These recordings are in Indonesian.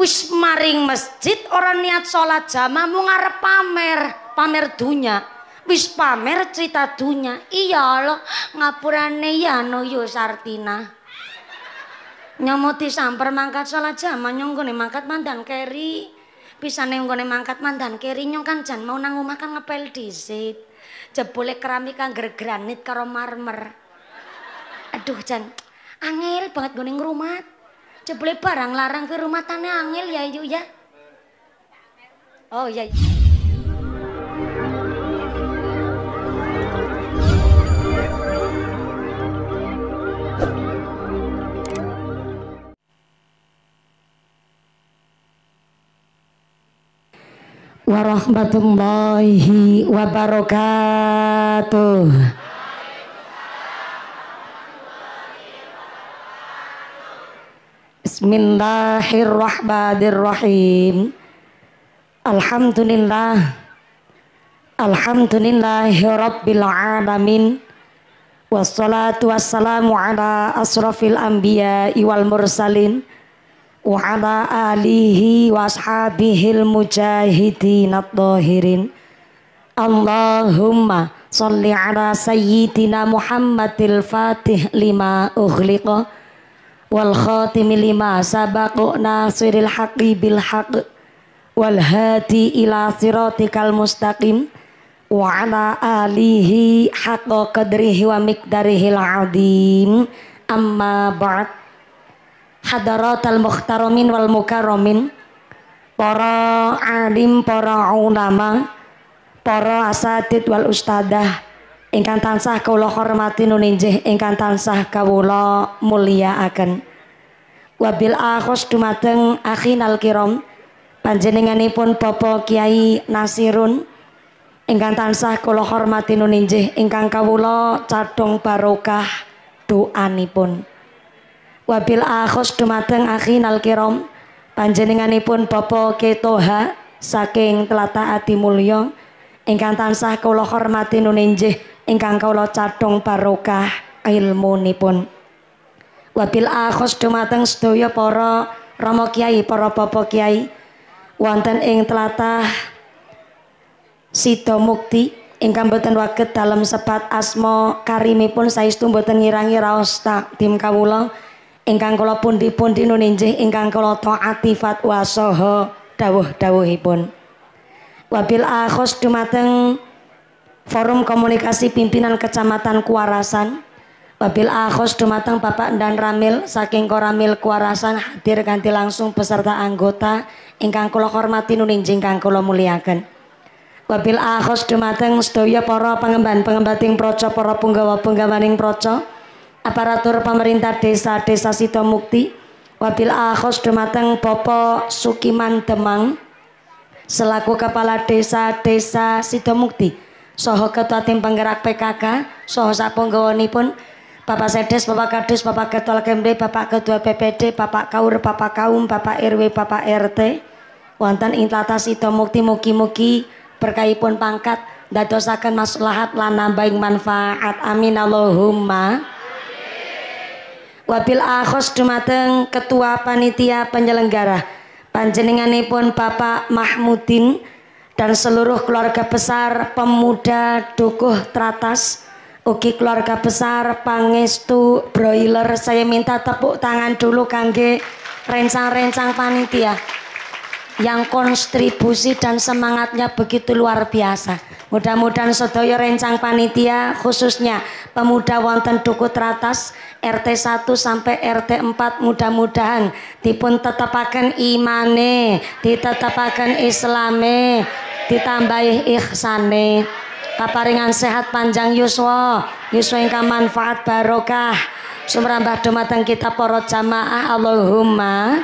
wis maring masjid orang niat sholat jamaah mau ngarep pamer pamer dunya wis pamer cerita dunya iya lo ngapurane ya no yo sartina nyomoti samper mangkat sholat jamaah nyong nih mangkat mandan keri bisa nih mangkat mandan keri nyong kan jan mau nang makan ngepel disit jebule keramik kan granit karo marmer aduh jan angel banget gue rumah Cepet barang larang ke rumah tane angel ya Ayu ya. Oh iya. warahmatullahi wabarakatuh. Bismillahirrahmanirrahim. Alhamdulillah. Alhamdulillahi Rabbil alamin. Wassalatu wassalamu ala asrafil anbiya wal mursalin wa ala alihi wa ashabihil mujahidin at-tahirin. Allahumma salli ala sayyidina Muhammadil Fatih lima ughliqah wal khatimi lima sabaku nasiril haqi bil haq wal hati ila siratikal mustaqim wa ala alihi haqqa qadrihi wa al adim amma ba'd al mukhtaramin wal mukarramin para alim para ulama para asatid wal ustadah ingkang tansah kula hormati nuninjih ingkang tansah kawula mulyakaken wabil akhos dumateng akhinal kiram panjenenganipun Bapak Kiai Nasirun ingkang tansah kula hormati nuninjih ingkang kawula cadhong barokah doanipun wabil akhos dumateng akhinal kiram panjenenganipun Bapak Ketoha saking telatah ati mulya ingkang tansah kula hormati nuninjih ingkang kula cadhong barokah ilmunipun wabil akhos dumateng sedaya para rama kiai para bapak kiai wonten ing tlatah Sido Mukti ingkang boten waget dalam sebat asma karimipun saestu boten ngirangi raos tim kawula ingkang kula pundi-pundi nuninjih ingkang kula taati fatwa saha dawuh-dawuhipun wabil akhos dumateng Forum Komunikasi Pimpinan Kecamatan Kuarasan wabil akhos dumateng Bapak dan Ramil saking Koramil Kuarasan hadir ganti langsung peserta anggota ingkang kula hormati nuninjing kang kula muliakan. wabil akhos dumateng sedaya Poro pengemban-pengembating Proco Poro punggawa-punggawaning Proco, aparatur pemerintah desa desa Sitomukti wabil akhos dumateng Popo Sukiman Demang selaku Kepala Desa Desa Sidomukti soho Ketua Tim Penggerak PKK soho pun, Bapak Sedes, Bapak Kadus, Bapak Ketua Kemde, Bapak Ketua PPD, Bapak Kaur, Bapak Kaum, Bapak RW, Bapak RT wonten ing tlatah Sidomukti mugi-mugi berkahipun pangkat ndadosaken maslahat lan nambahing manfaat amin Allahumma Wabil akhos dumateng ketua panitia penyelenggara panjenenganipun Bapak Mahmudin dan seluruh keluarga besar pemuda Dukuh Tratas ugi keluarga besar pangestu broiler saya minta tepuk tangan dulu kangge rencang-rencang panitia yang kontribusi dan semangatnya begitu luar biasa. Mudah-mudahan sedaya rencang panitia khususnya pemuda wonten Duku Teratas RT 1 sampai RT 4 mudah-mudahan dipun tetepaken imane, ditetepaken islame, ditambahi ihsane. Kaparingan sehat panjang yuswa, yuswa ingkang manfaat barokah. Sumrambah dumateng kita para jamaah Allahumma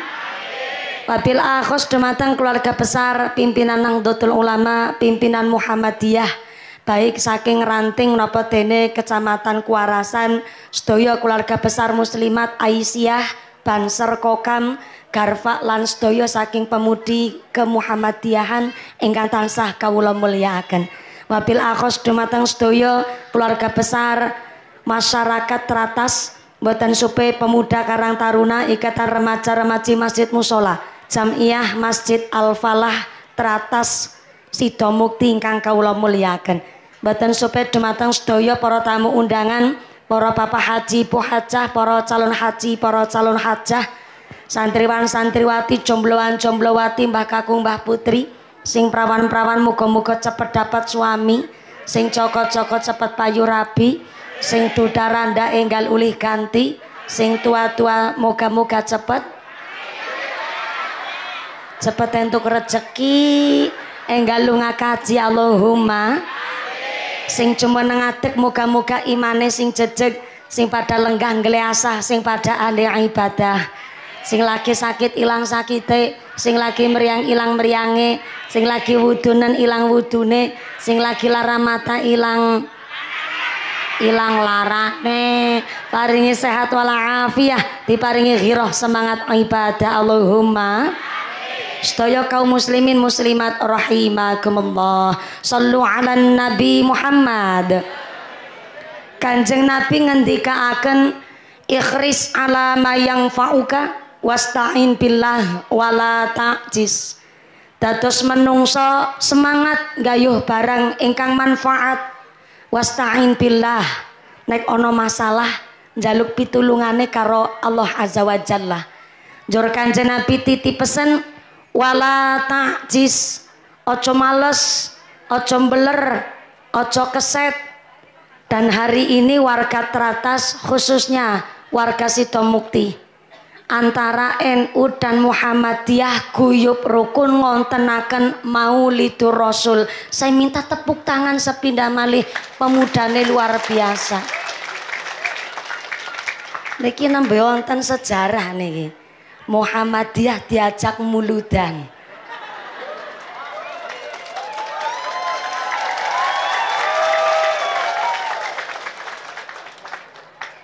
Wabil akhos dematang keluarga besar pimpinan Nahdlatul Ulama, pimpinan Muhammadiyah baik saking ranting nopo dene Kecamatan Kuarasan sedaya keluarga besar muslimat Aisyah Banser Kokam Garfa lan sedaya saking pemudi ke Muhammadiyahan ingkang tansah kawula mulyakaken wabil akhos dumateng sedaya keluarga besar masyarakat teratas Buatan supe pemuda Karang Taruna ikatan remaja remaji Masjid Musola Jamiah Masjid Al-Falah teratas Sidomukti ingkang kawula mulyaken. Mboten supet dumateng sedaya para tamu undangan, para papa haji, bu hajah, para calon haji, para calon hajah, santriwan santriwati, jombloan jomblowati, mbah kakung, mbah putri, sing prawan-prawan muga-muga cepet dapat suami, sing cokot-cokot cepet payu rabi, sing duda randa enggal ulih ganti, sing tua-tua moga-moga cepet cepet entuk rezeki enggak lunga kaji Allahumma sing cuma nengatik muka-muka imane sing jejeg sing pada lenggah ngeleasah sing pada ahli ibadah sing lagi sakit ilang sakite sing lagi meriang ilang meriange sing lagi wudunan ilang wudune sing lagi lara mata ilang ilang nih paringi sehat walafiah diparingi giroh semangat ibadah Allahumma Sedaya kaum muslimin muslimat rahimakumullah. Sallu ala Nabi Muhammad. Kanjeng Nabi ngendikaaken ikhris ala yang fauka wasta'in billah wala ta'jis. Dados menungso semangat gayuh barang ingkang manfaat wasta'in billah. Nek ono masalah njaluk pitulungane karo Allah Azza wa Jalla. Jor kanjeng Nabi titi pesen wala takjis ojo males ojo beler ojo keset dan hari ini warga teratas khususnya warga Sidomukti antara NU dan Muhammadiyah guyup rukun ngontenaken maulidur rasul saya minta tepuk tangan sepindah malih pemudane luar biasa niki nembe wonten sejarah nih Muhammadiyah diajak muludan.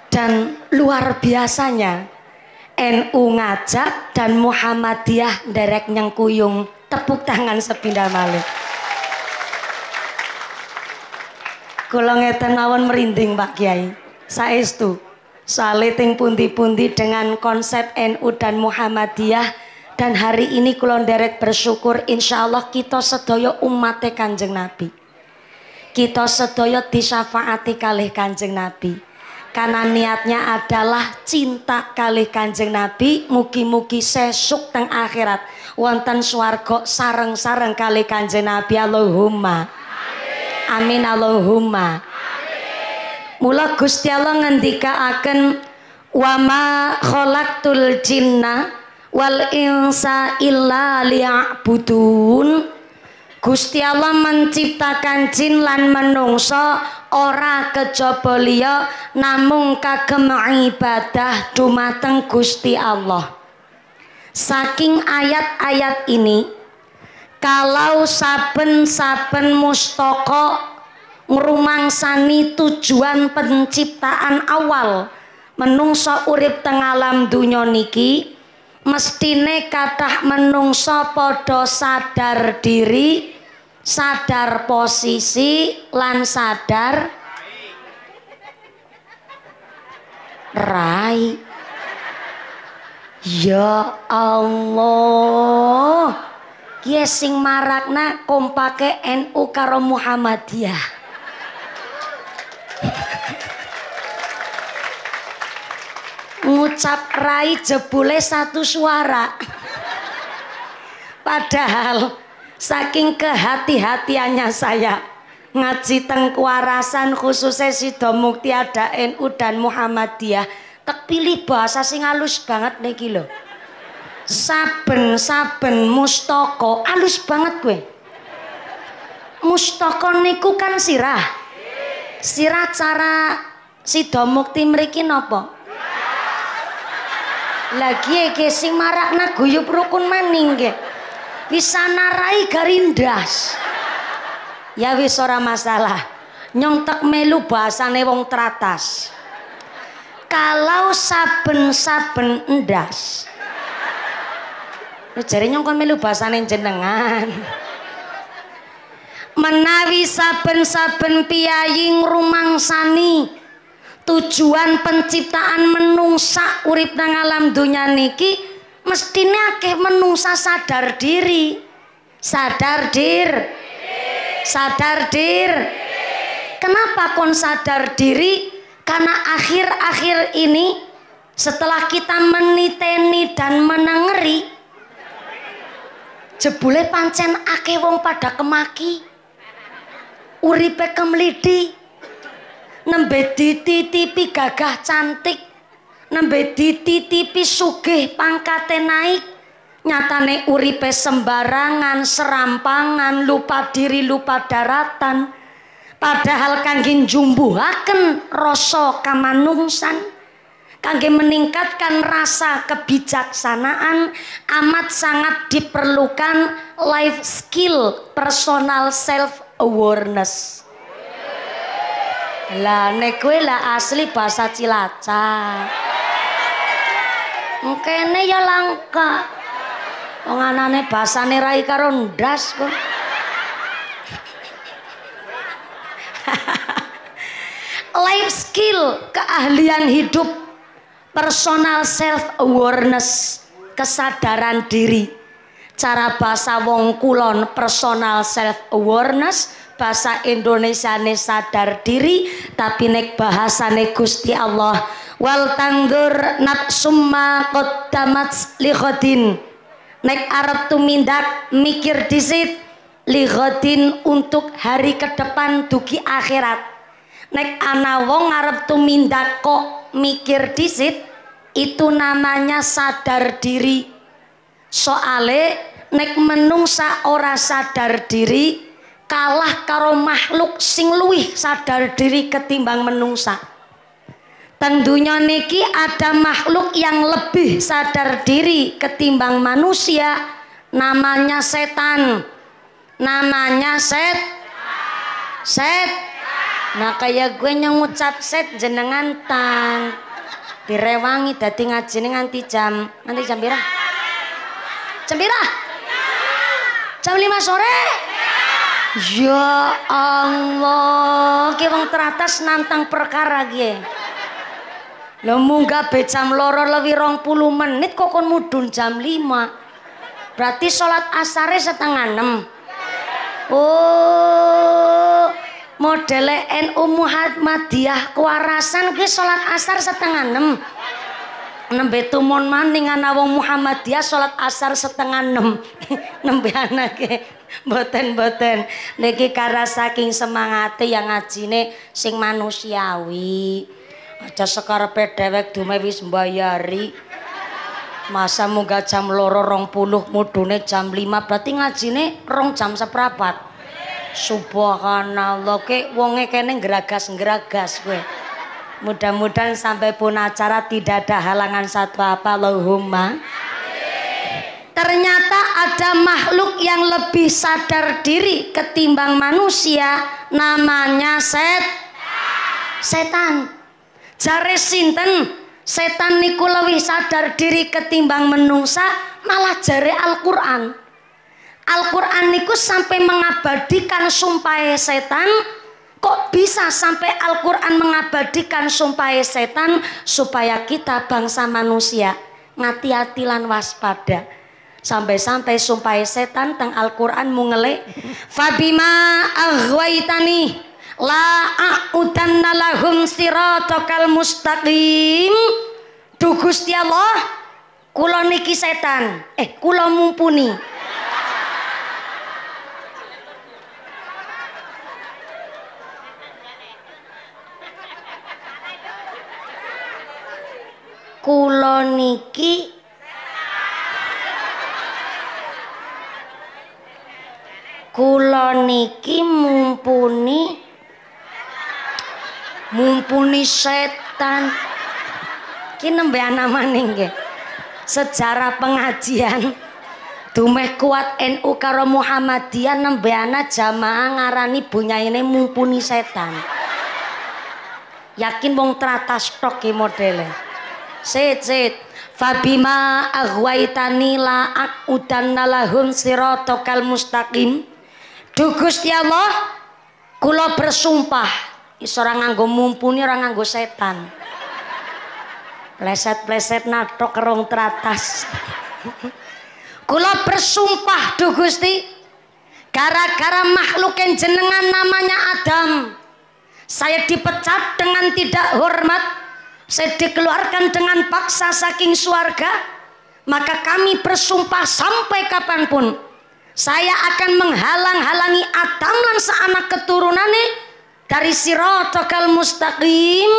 Dan luar biasanya NU ngajak dan Muhammadiyah derek nyengkuyung tepuk tangan sepindah malik. kalau ngeten merinding Pak Kiai. saya itu ting pundi-pundi dengan konsep NU dan Muhammadiyah dan hari ini kulon derek bersyukur insya Allah kita sedoyo umat kanjeng Nabi kita sedoyo disafaati kalih kanjeng Nabi karena niatnya adalah cinta kali kanjeng Nabi mugi-mugi sesuk teng akhirat wonten swarga sarang-sarang kali kanjeng Nabi Allahumma amin, amin Allahumma Mula Gusti Allah akan wama tul jinna wal insa illa liya'budun Gusti Allah menciptakan jin lan menungso ora kejaba liya namung kagem ibadah dumateng Gusti Allah Saking ayat-ayat ini kalau saben-saben mustoko ngrumangsani tujuan penciptaan awal menungsa urip teng alam donya niki mestine kathah menungsa padha sadar diri sadar posisi lan sadar rai ya Allah ki sing marakna kompake NU karo Muhammadiyah Ngucap rai jebule satu suara. Padahal saking kehati-hatiannya saya ngaji tengkuarasan khususnya si domukti ada NU dan Muhammadiyah kepilih pilih bahasa sing halus banget nih gila Saben-saben mustoko halus banget gue. Mustoko niku kan sirah. Sira cara Sido Mukti mriki napa? Lagi iki sing marakna guyub rukun maning bisa narai garindas. Ya wis ora masalah. Nyontek melu bahasane wong teratas. Kalau saben-saben endas. Lu jare nyongkon melu bahasane jenengan menawi saben-saben piyayi ngrumangsani tujuan penciptaan menungsa urip nang alam donya niki mestine akeh menungsa sadar diri sadar dir sadar dir kenapa kon sadar diri karena akhir-akhir ini setelah kita meniteni dan menengeri jebule pancen akeh wong pada kemaki uripe kemlidi nembe dititipi gagah cantik nembe dititipi sugih pangkate naik nyatane uripe sembarangan serampangan lupa diri lupa daratan padahal jumbu njumbuhaken rasa kamanungsan Kangen meningkatkan rasa kebijaksanaan amat sangat diperlukan life skill personal self awareness. Lah nek kowe lah asli bahasa Cilacap. Engkene ya langka. Wong anane basane rai karo ndas kok. Life skill, keahlian hidup, personal self awareness, kesadaran diri cara bahasa wong kulon personal self awareness bahasa Indonesia ne sadar diri tapi nek bahasa ne Gusti Allah wal tanggur nat summa kodamat lihodin nek Arab tumindak mikir disit lihodin untuk hari ke depan duki akhirat nek ana wong Arab tumindak kok mikir disit itu namanya sadar diri soale nek menungsa ora sadar diri kalah karo makhluk sing luwih sadar diri ketimbang menungsa tentunya niki ada makhluk yang lebih sadar diri ketimbang manusia namanya setan namanya set set nah kayak gue yang ngucap set jenengan tan direwangi dati ngaji nganti jam nanti jam berapa Jam pira? Jam 5 sore? Ya Allah, ki wong teratas nantang perkara ki. E. Lah munggah be jam loro lewi rong menit kok kon mudun jam 5. Berarti sholat asare setengah 6. Oh, modele NU Muhammadiyah Kuarasan ki sholat asar setengah 6. nembe tumon maning ana wong Muhammadiyah salat asar setengah 6 nem. nembe anake boten-boten niki karena saking semangate yang ngajine sing manusiawi aja sekarepe dhewek dume wis mbayari masa munggah jam loro rong puluh mudune jam lima berarti ngajine rong jam seprapat subhanallah ke wonge kene geragas-geragas kowe Mudah-mudahan sampai pun acara tidak ada halangan satu apa Allahumma. Ternyata ada makhluk yang lebih sadar diri ketimbang manusia namanya set setan. Jare sinten setan niku lebih sadar diri ketimbang menungsa malah jare Al-Qur'an. Al-Qur'an niku sampai mengabadikan sumpah setan Kok bisa sampai Al-Quran mengabadikan sumpah setan supaya kita bangsa manusia ngati-hati lan waspada. Sampai-sampai sumpah setan teng Al-Quran mengele Fabima aghwaitani la a'udanna lahum siratokal mustaqim. Duh Gusti Allah, kula niki setan. Eh, kula mumpuni. kula niki kula niki mumpuni mumpuni setan ki nembe anamane nggih sejarah pengajian dumeh kuat NU karo Muhammadiyah nembe ana jamaah ngarani bunyaine mumpuni setan yakin wong teratas tok ki Sit, sit. Fabima aghwaitani la akudanna lahum siratal mustaqim. Duh Gusti Allah, kula bersumpah iso ora nganggo mumpuni ora nganggo setan. Pleset-pleset natok kerong teratas. kula bersumpah duh Gusti, gara-gara makhluk yang jenengan namanya Adam, saya dipecat dengan tidak hormat saya dikeluarkan dengan paksa saking suarga maka kami bersumpah sampai kapanpun saya akan menghalang-halangi Adam dan seanak nih dari sirotokal mustaqim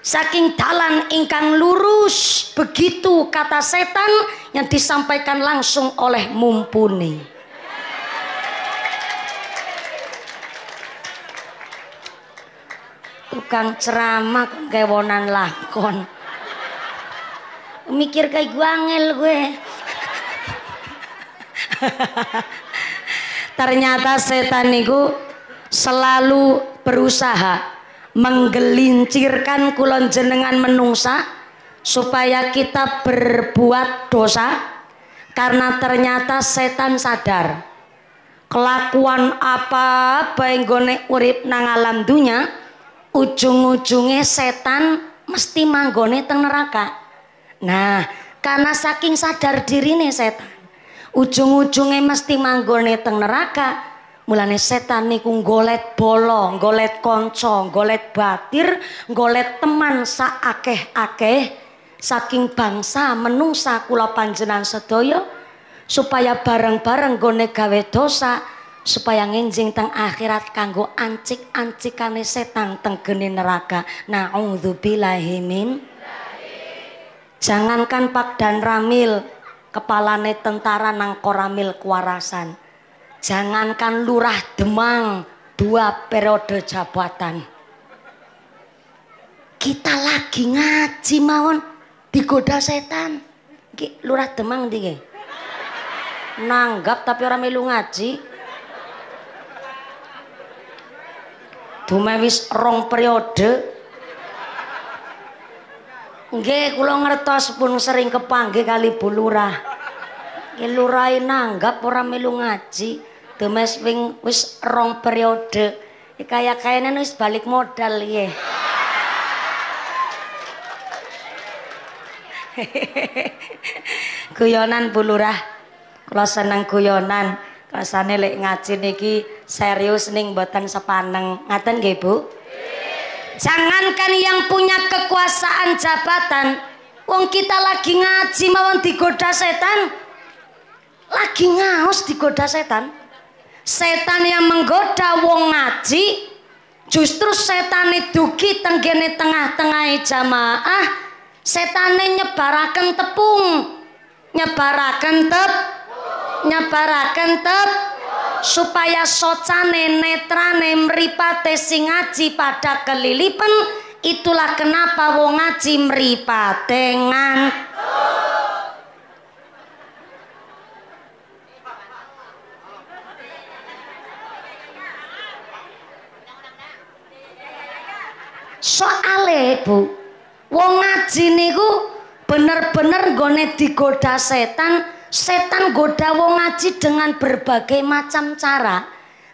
saking talan ingkang lurus begitu kata setan yang disampaikan langsung oleh mumpuni tukang ceramah kewonan lakon mikir kayak gue angel gue ternyata setan niku selalu berusaha menggelincirkan kulon jenengan menungsa supaya kita berbuat dosa karena ternyata setan sadar kelakuan apa baik urip nang alam dunia ujung-ujungnya setan mesti manggone teng neraka. Nah, karena saking sadar diri nih setan, ujung-ujungnya mesti manggone teng neraka. Mulane setan niku golet bolong, golet konco, golet batir, golet teman saakeh akeh saking bangsa menungsa kula panjenan sedoyo supaya bareng-bareng gone gawe dosa supaya nginjing teng akhirat kanggo ancik-ancikane setan teng geni neraka. Nauzubillahi min Jangankan Pak Dan Ramil, kepalane tentara nang koramil kuarasan. Jangankan lurah Demang dua periode jabatan. Kita lagi ngaji mawon digoda setan. Ki lurah Demang dike, Nanggap tapi orang melu ngaji. dume wis rong periode nggih kula ngertos pun sering kepanggih kali Bu bulurah nggih lurahe nanggap ora melu ngaji dume wing wis rong periode iki kaya kayane wis balik modal nggih guyonan Bu Lurah. kula seneng guyonan rasane lek ngaji niki serius ning boten sepaneng ngaten nggih Bu jangankan yang punya kekuasaan jabatan wong kita lagi ngaji mawon digoda setan lagi ngaus digoda setan setan yang menggoda wong ngaji justru setan dugi tenggene tengah-tengah jamaah setan nyebaraken tepung nyebaraken tepung nyabaraken tep supaya socane netrane mripate sing ngaji pada kelilipen itulah kenapa wong ngaji mripate ngan soale bu wong ngaji niku bener-bener gone digoda setan setan goda wong ngaji dengan berbagai macam cara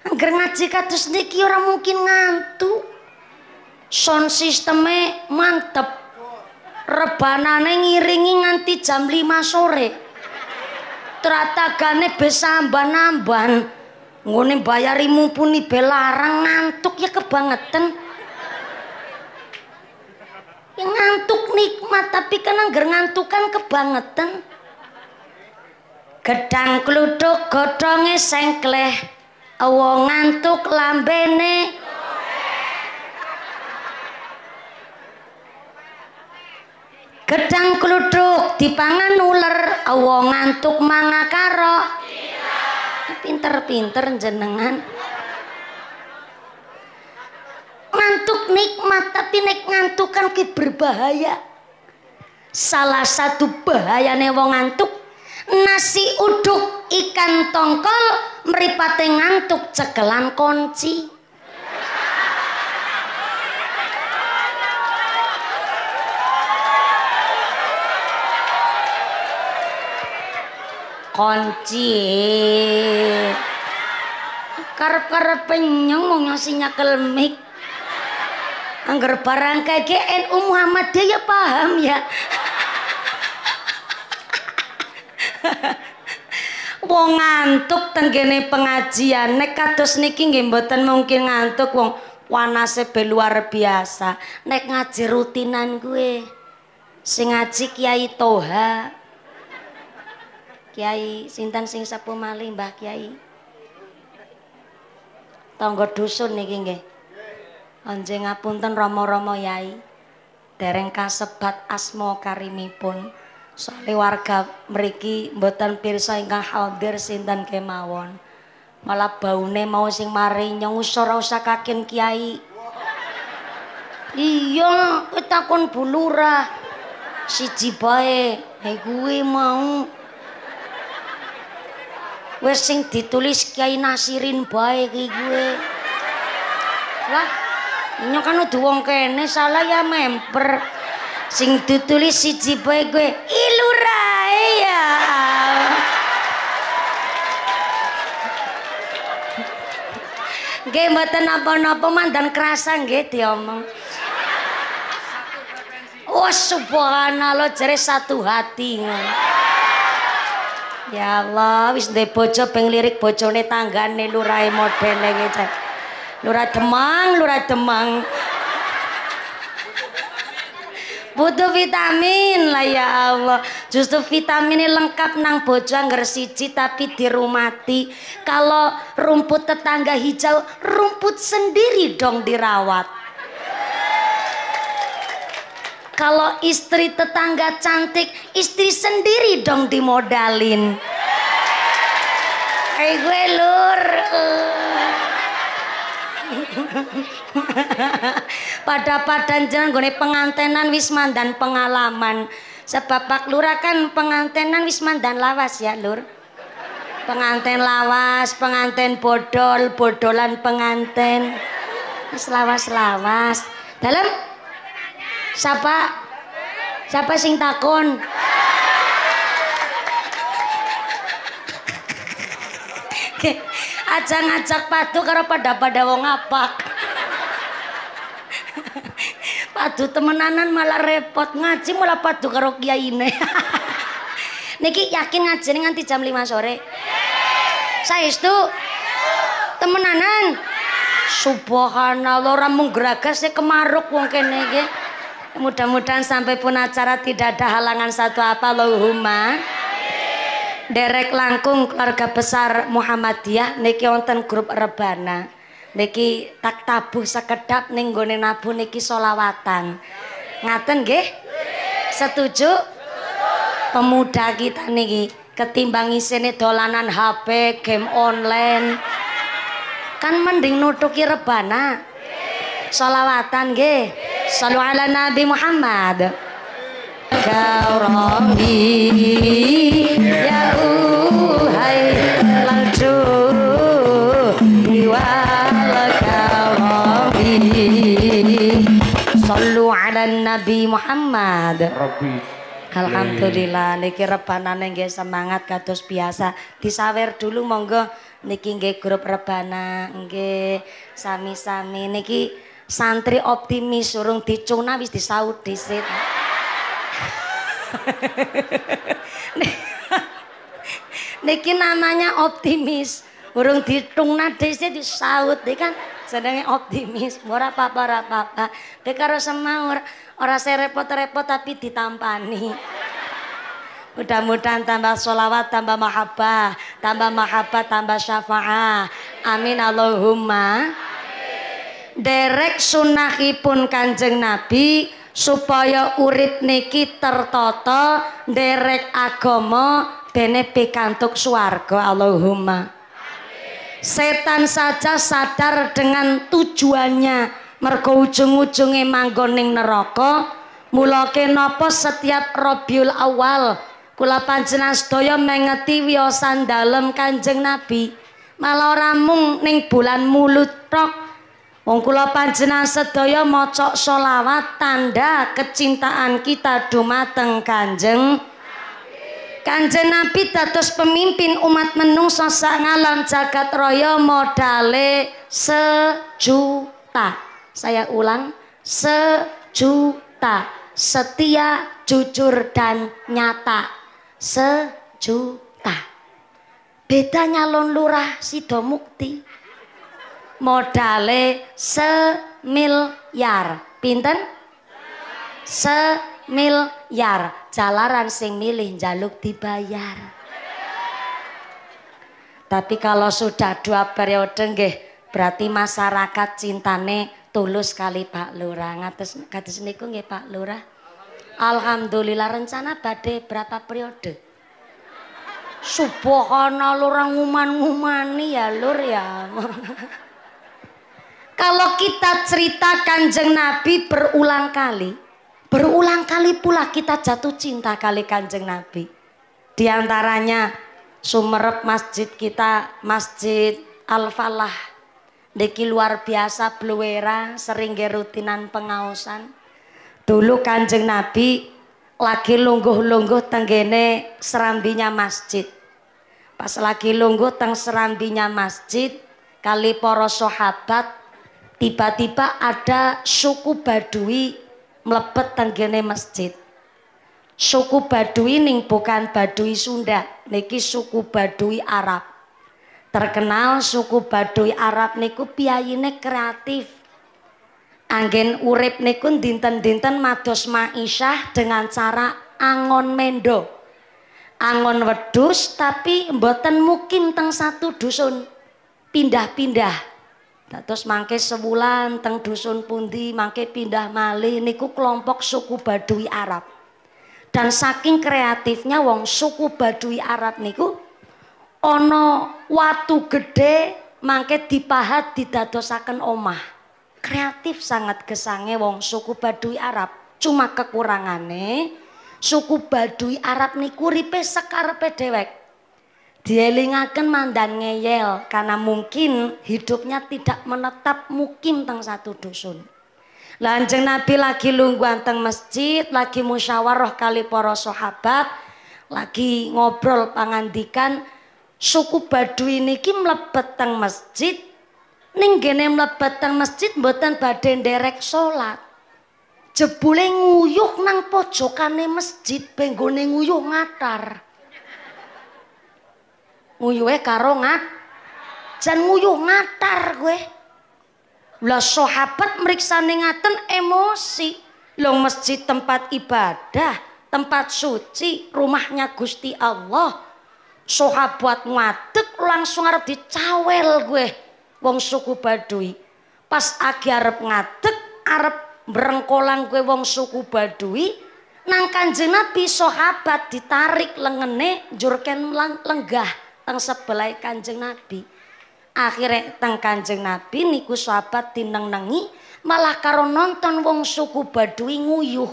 angger ngaji kados niki ora mungkin ngantuk sound sisteme mantep rebanane ngiringi nganti jam 5 sore tratagane bisa amban-amban ngone bayari mumpuni belarang ngantuk ya kebangetan ya ngantuk nikmat tapi kan angger ngantukan kebangetan Gedang kluthuk godhonge sengkleh, wong ngantuk lambene. Gedang kluthuk dipangan uler, wong ngantuk mangakaro. Pinter-pinter jenengan. Ngantuk nikmat, tapi nek ngantuk kan berbahaya. Salah satu bahayane wong ngantuk nasi uduk ikan tongkol meripate ngantuk cekelan kunci kunci karep-karep penyong mau ngasih nyakel mik anggar barang dia ya paham ya wong ngantuk tenggene pengajian nek kados niki nggih mboten mungkin ngantuk wong wanase be luar biasa nek ngaji rutinan gue, sing ngaji Kiai Toha Kiai sinten sing sapu malih Mbah Kiai tangga dusun niki nggih Anjing ngapunten rama-rama yai dereng kasebat asma karimipun Soale warga mriki mboten pirsa ingkang hadir sinten kemawon. Malah baune mau sing mari nyungsur ora usah kakin kiai. Iya, ketakon bulura. Siji bae, he kuwi mau. Wis sing ditulis Kiai Nasirin bae iki kuwi. Lah, nyokane duwong kene salah ya member. sing ditulis siji bae kowe ilurae ya Nggih mboten napa-napa mandan krasa nggih diomong Oh subhanallah jere satu hati Ya Allah wis ndek bojo ping lirik bojone tanggane lurae modele nggih Lurah demang lurah demang butuh vitamin lah ya Allah justru vitamin ini lengkap nang bocah siji tapi dirumati kalau rumput tetangga hijau rumput sendiri dong dirawat kalau istri tetangga cantik istri sendiri dong dimodalin Eh gue lur. pada padan jalan gue pengantenan wisman dan pengalaman sebab Pak lurah kan pengantenan wisman dan lawas ya Lur penganten lawas penganten bodol bodolan penganten selawas lawas dalam siapa siapa sing takon ajang ajak patuh karo pada pada wong apak padu temenanan malah repot ngaji malah padu karo ini. niki yakin ngaji nganti jam 5 sore Saya itu temenanan subhanallah ora mung gragas kemaruk wong kene mudah-mudahan sampai pun acara tidak ada halangan satu apa huma. derek langkung keluarga besar Muhammadiyah niki wonten grup rebana niki tak tabuh sekedap ning gone nabu niki solawatan ngaten nggih setuju pemuda kita niki ketimbang isine dolanan HP game online kan mending nutuki rebana solawatan nggih salu ala nabi Muhammad ya uhai dan Nabi Muhammad. Rabbi. Alhamdulillah niki rebanane nggih semangat kados biasa. Disawer dulu monggo niki nggih grup rebana nggih sami-sami niki santri optimis urung dicuna wis disaut disit. niki namanya optimis urung dicuna disit disaut kan sedangnya optimis ora apa-apa ora apa-apa dek semaur ora saya repot-repot tapi ditampani Mudah-mudahan tambah solawat, tambah mahabbah, tambah mahabbah, tambah syafa'ah. Amin Allahumma. Derek Derek sunahipun kanjeng Nabi supaya urip niki tertoto derek agomo bene pikantuk swarga Allahumma. Setan saja sadar dengan tujuannya. Mergo ujung-ujunge manggon ning neraka. Mula kenapa setiap Rabiul Awal kula panjenengan sedaya mengeti wiyosan dalem Kanjeng Nabi. Malah ora mung ning bulan mulut tok. Wong kula panjenengan sedaya maca sholawat tanda kecintaan kita dumateng Kanjeng Kanjeng Nabi dados pemimpin umat menungso sangalam jagat raya modale sejuta. Saya ulang, sejuta. Setia, jujur dan nyata. Sejuta. Beda nyalon lurah Sido Mukti. Modale semilyar. Pinten? Semilyar yar, jalaran sing milih jaluk dibayar. Tapi kalau sudah dua periode nggih, berarti masyarakat cintane tulus kali Pak Lurah. Ngatus kados niku nggih Pak Lurah. Alhamdulillah. Alhamdulillah rencana badhe berapa periode? Subhana Lurah nguman-ngumani ya Lur ya. kalau kita cerita Kanjeng Nabi berulang kali, Berulang kali pula kita jatuh cinta kali kanjeng Nabi. Di antaranya sumerep masjid kita, masjid Al-Falah. deki luar biasa Bluera sering rutinan pengaosan. Dulu kanjeng Nabi lagi lungguh-lungguh tenggene serambinya masjid. Pas lagi lungguh teng serambinya masjid, kali poro sahabat tiba-tiba ada suku Badui melepet tenggene masjid. Suku Badui ning bukan Badui Sunda, niki suku Badui Arab. Terkenal suku Badui Arab niku piyayine kreatif. Anggen urip niku dinten-dinten mados maisyah dengan cara angon mendo. Angon wedus tapi mboten mukim teng satu dusun. Pindah-pindah. Nah, terus mangke sebulan teng dusun pundi mangke pindah malih niku kelompok suku Badui Arab. Dan saking kreatifnya wong suku Badui Arab niku ana watu gede mangke dipahat didadosaken omah. Kreatif sangat gesange wong suku Badui Arab. Cuma kekurangane suku Badui Arab niku uripe sekarepe dhewek. dielingaken mandan ngeyel karena mungkin hidupnya tidak menetap mukim tang satu dusun lanjeng nabi lagi lungguan tang masjid lagi musyawarah kali para sahabat lagi ngobrol pangandikan suku badui niki mlebet tang masjid ning gene mlebet teng masjid mboten badhe nderek salat jebule nguyuh nang pojokane masjid benggone nguyuh ngatar nguyuhnya karo ngat jan nguyuh ngatar gue lah sahabat meriksa ngaten emosi lo masjid tempat ibadah tempat suci rumahnya Gusti Allah sahabat ngatek langsung harap dicawel gue wong suku badui pas agi arep ngatek arep berengkolang gue wong suku badui nang kanjeng Nabi sahabat ditarik lengene jurken lenggah teng sebelah kanjeng nabi akhirnya teng kanjeng nabi niku sobat dineng nengi malah karo nonton wong suku badui nguyuh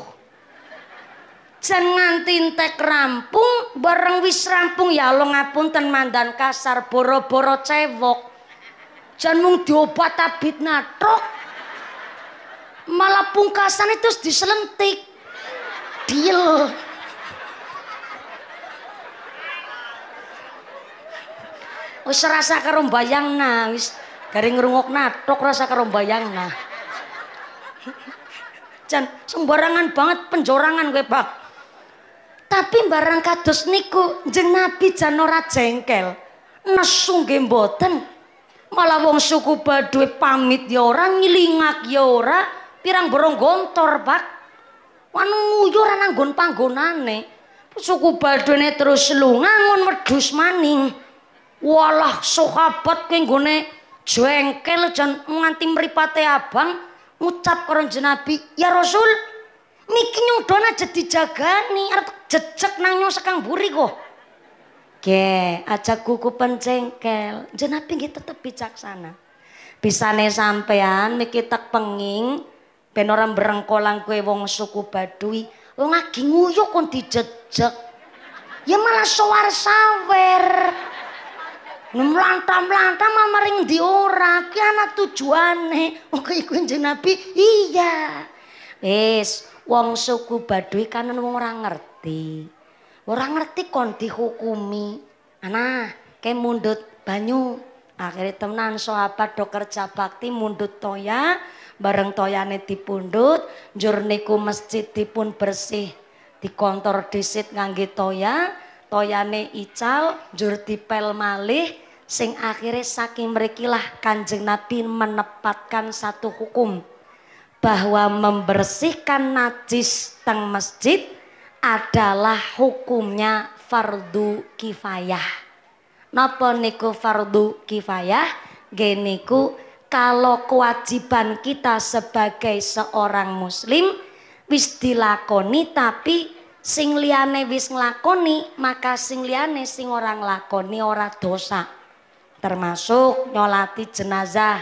Jan jangan tintek rampung bareng wis rampung ya lo ngapun ten mandan kasar boro-boro cewok Jan mung diobat tabit natrok malah pungkasan itu diselentik Dil... wis rasa karo mbayangna wis gare ngrungokna natok rasa karo mbayangna Jan sembarangan banget penjorangan kowe Pak Tapi barang kados niku jeng Nabi jan ora jengkel nesu nggih mboten malah wong suku Baduy pamit ya ora ngilingak ya ora pirang borong gontor Pak Wanu nguyu ora nanggon panggonane suku Baduyne terus lunga ngon wedhus maning Walah sohabat kang gone jengkel jan nganti mripate abang ngucap karo jenabi, "Ya Rasul, niki nyung dona jadi jagani arep jejek nang nyung sekang buri kok." Ge, ajak kuku pencengkel. jenabi Nabi nggih tetep bijaksana. Bisane sampean miki tek penging ben ora brengkolang kowe wong suku Badui, wong agi nguyuk kon dijejek. Ya malah sawar-sawer. sawar sawer Mlantam-lantam maring di ora, tujuan ana tujuane. Wong oh, iku Nabi, iya. Wis, wong suku badui kan wong ngerti. Orang ngerti kon dihukumi. Anak. kayak mundut banyu. Akhirnya temenan sahabat dokter kerja bakti mundut toya, bareng toyane dipundhut, njur jurniku masjid dipun bersih, di dikontor disit ngangge toya, toyane ical, njur dipel malih, sing akhirnya saking merekilah kanjeng Nabi menepatkan satu hukum bahwa membersihkan najis teng masjid adalah hukumnya fardu kifayah. Napa niku fardu kifayah? Geniku kalau kewajiban kita sebagai seorang muslim wis dilakoni tapi sing liyane wis nglakoni maka sing liyane sing orang lakoni ora dosa termasuk nyolati jenazah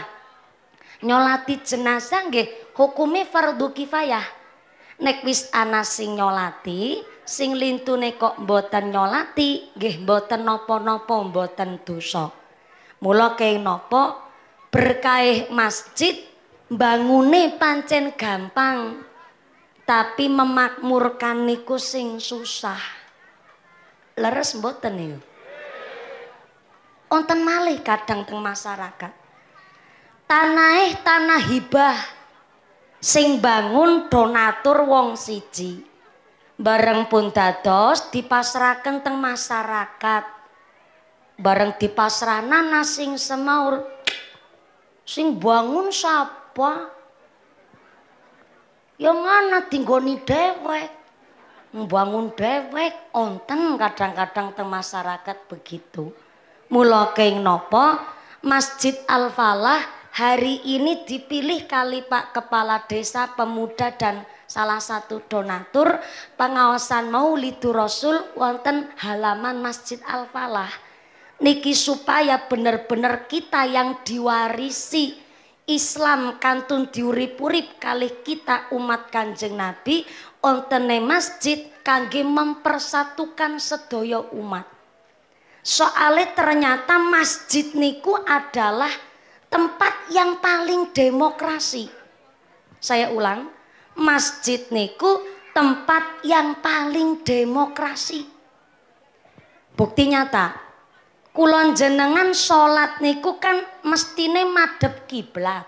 nyolati jenazah nggih hukumnya fardu kifayah nek wis ana sing nyolati sing lintune kok mboten nyolati nggih mboten nopo nopo mboten dosa mula kei napa berkaih masjid bangune pancen gampang tapi memakmurkan niku sing susah leres mboten niku wonten malih kadang teng masyarakat. Tanah eh tanah hibah sing bangun donatur wong siji. Bareng pun dados dipasrahkan teng masyarakat. Bareng dipasrahna nasing semaur sing bangun siapa? Ya mana tinggoni dewek, Membangun dewek, onten kadang-kadang teng masyarakat begitu. Mula keng nopo Masjid Al-Falah hari ini dipilih kali Pak Kepala Desa Pemuda dan salah satu donatur pengawasan Maulidur Rasul wonten halaman Masjid Al-Falah. Niki supaya benar-benar kita yang diwarisi Islam kantun diurip-urip kali kita umat kanjeng Nabi ontene masjid kangge mempersatukan sedoyo umat Soalnya ternyata masjid niku adalah tempat yang paling demokrasi. Saya ulang, masjid niku tempat yang paling demokrasi. Bukti nyata, kulon jenengan sholat niku kan mestine madep kiblat.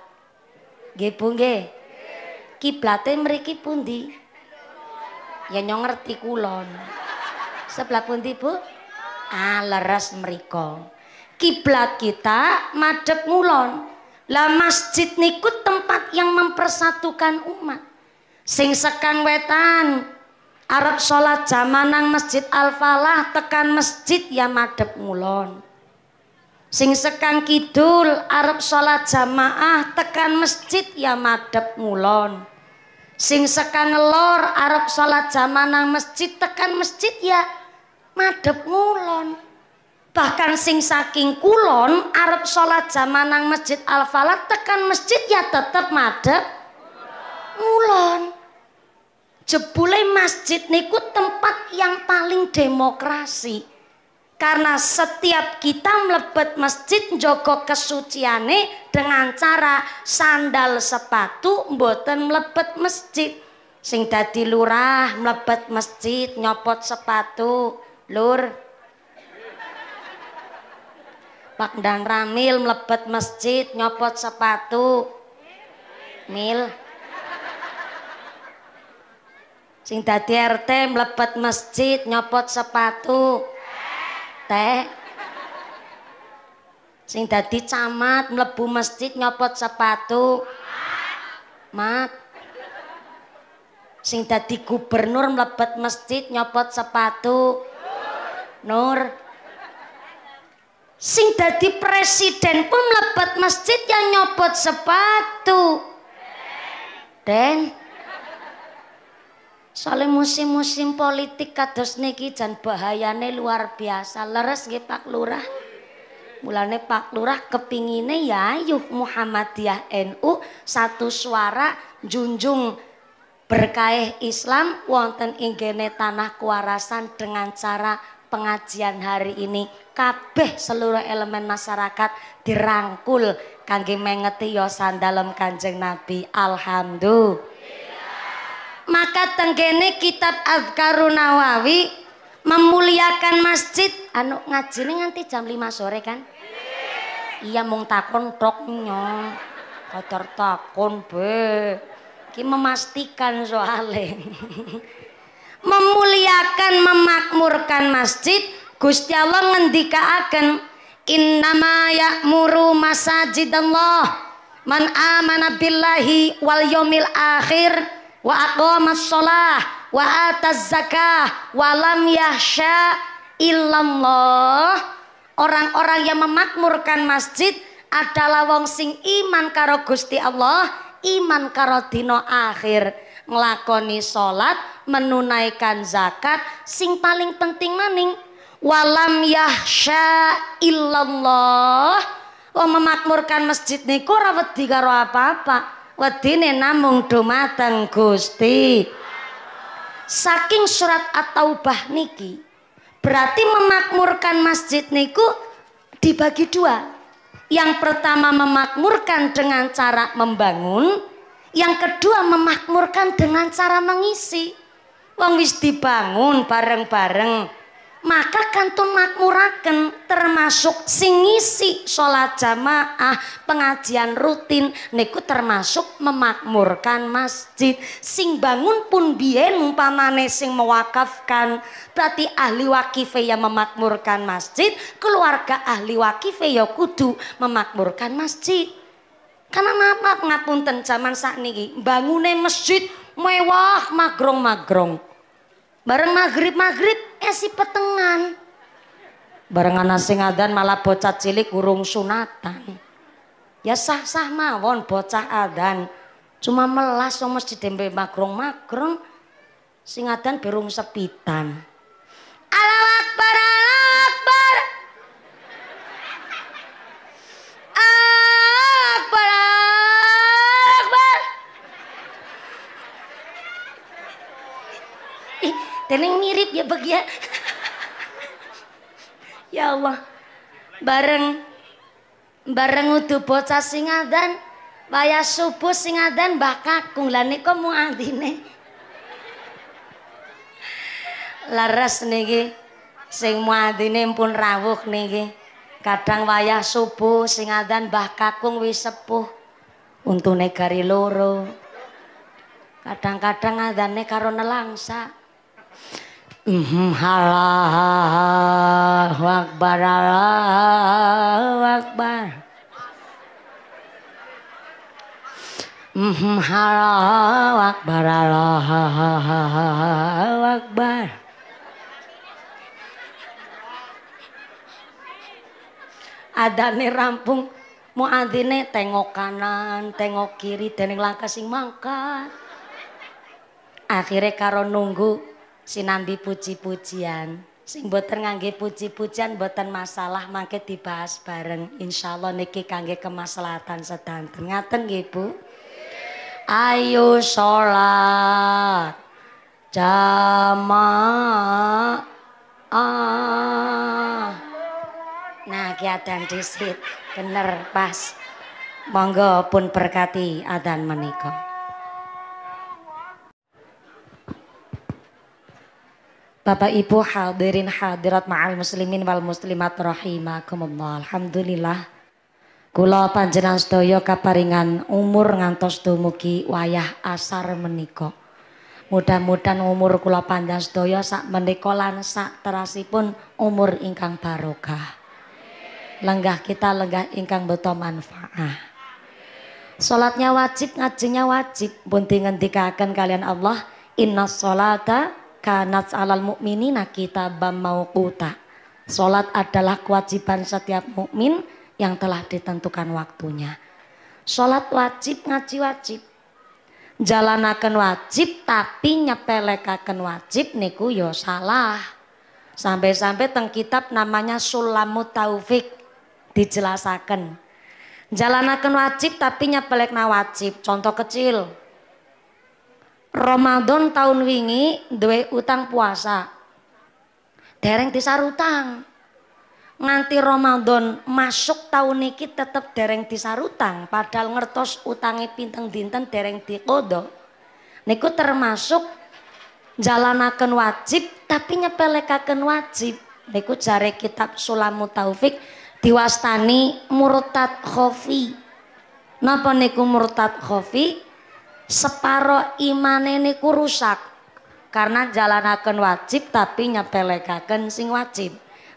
Nggih Bu kiblatnya Kiblate meriki pundi? Ya nyong ngerti kulon. Sebelah pundi Bu? Ah, leres mereka Kiblat kita madep mulon, Lah masjid niku tempat yang mempersatukan umat. Sing sekang wetan Arab sholat jamanang masjid Al-Falah tekan masjid ya madep mulon. Sing sekang kidul Arab sholat jamaah tekan masjid ya madep mulon. Sing sekang lor Arab sholat jamanang masjid tekan masjid ya Madep ngulon. Bahkan sing saking kulon arep sholat zaman nang Masjid Al Falah tekan masjid ya tetep madep ngulon. Jebule masjid niku tempat yang paling demokrasi. Karena setiap kita melebet masjid joko kesuciane dengan cara sandal sepatu mboten melebet masjid. Sing dadi lurah melebet masjid nyopot sepatu. Lur. Pak Dan Ramil melepet masjid, nyopot sepatu. Mil. Sing dadi RT melepet masjid, nyopot sepatu. Teh. Sing dadi camat mlebu masjid, nyopot sepatu. Mat. Sing dadi gubernur melepet masjid, nyopot sepatu. Nur sing dadi presiden pun lebat masjid yang nyopot sepatu dan soalnya musim-musim politik kados niki dan bahayane luar biasa leres nggih Pak Lurah mulane Pak Lurah kepingine ya yuk Muhammadiyah NU satu suara junjung berkah Islam wonten inggene tanah kuarasan dengan cara pengajian hari ini kabeh seluruh elemen masyarakat dirangkul kangge mengeti yosan ya dalam kanjeng Nabi Alhamdulillah maka tenggene kitab Azkarun Nawawi memuliakan masjid anu ngaji ini nganti jam 5 sore kan iya mung takon tok nyong kotor takon be ki memastikan soalnya memuliakan memakmurkan masjid Gusti Allah akan innama ya'muru Allah. man amana billahi wal yomil akhir wa aqamas sholah wa atas zakah wa lam yahsya illallah orang-orang yang memakmurkan masjid adalah wong sing iman karo Gusti Allah iman karo dino akhir ngelakoni sholat, menunaikan zakat, sing paling penting maning walam yahsya illallah. Oh memakmurkan masjid niku ora wedi karo apa-apa. Wedine namung dumateng Gusti. Saking surat At-Taubah niki berarti memakmurkan masjid niku dibagi dua. Yang pertama memakmurkan dengan cara membangun, yang kedua memakmurkan dengan cara mengisi wong wis dibangun bareng-bareng maka kantun makmuraken termasuk singisi sholat jamaah pengajian rutin neku termasuk memakmurkan masjid sing bangun pun biyen umpamane sing mewakafkan berarti ahli wakife yang memakmurkan masjid keluarga ahli wakife ya kudu memakmurkan masjid karena napa ngapunten zaman saat ini bangunnya masjid mewah magrong-magrong. Bareng maghrib-maghrib esi eh, petengan. Bareng anak sing adan malah bocah cilik urung sunatan. Ya sah-sah mawon bocah adan. Cuma melas so masjid tembe magrong-magrong singatan berung sepitan. Allahu Akbar, Allahu Akbar. Teneng mirip ya bagi ya. ya Allah. Bareng bareng udu bocah sing adzan, waya subuh sing adzan mbah kakung lan kok muadzine. Laras niki sing muadzine pun rawuh niki. Kadang wayah subuh sing adzan mbah kakung wis sepuh. Untune gari loro. Kadang-kadang adzane karo nelangsa. Allahu Akbar Allahu Akbar Allahu Akbar Allahu Akbar Adane rampung muadzine tengok kanan, tengok kiri dening langkah sing mangkat. Akhirnya karo nunggu sinambi puji-pujian. Sing boten ngangge puji-pujian boten masalah mangke dibahas bareng. Insya Allah niki kangge kemaslahatan sedanten. Ngaten nggih Bu? Ayo sholat jamaah. Nah, ki adan disit bener pas. Monggo pun berkati adan menikah. Bapak Ibu hadirin hadirat ma'al muslimin wal muslimat rahimakumullah. Alhamdulillah. Kula panjenengan sedaya kaparingan umur ngantos dumugi wayah asar menika. Mudah-mudahan umur kula panjang sedaya sak menika lan sak terasipun umur ingkang barokah. Lenggah kita lenggah ingkang beto manfaat. Salatnya wajib, ngajinya wajib. Bunti ngendikakan kalian Allah, inna salata kanat alal mukminina kitabam mauquta. Salat adalah kewajiban setiap mukmin yang telah ditentukan waktunya. Salat wajib, ngaji wajib. Jalanaken wajib tapi nyepelekaken wajib niku yo ya salah. Sampai-sampai teng kitab namanya sulamut taufik dijelasaken. Jalanaken wajib tapi na wajib. Contoh kecil, Ramadan tahun wingi duwe utang puasa. Dereng disarutang. Nganti Ramadan masuk tahun niki tetep dereng disarutang padahal ngertos utangi pinteng dinten dereng dikodo. Niku termasuk jalanaken wajib tapi nyepelekaken wajib. Niku jare kitab Sulamu Taufik diwastani murtad khofi. Napa niku murtad khofi? separo imane niku rusak karena jalanaken wajib tapi nyepelekaken sing wajib.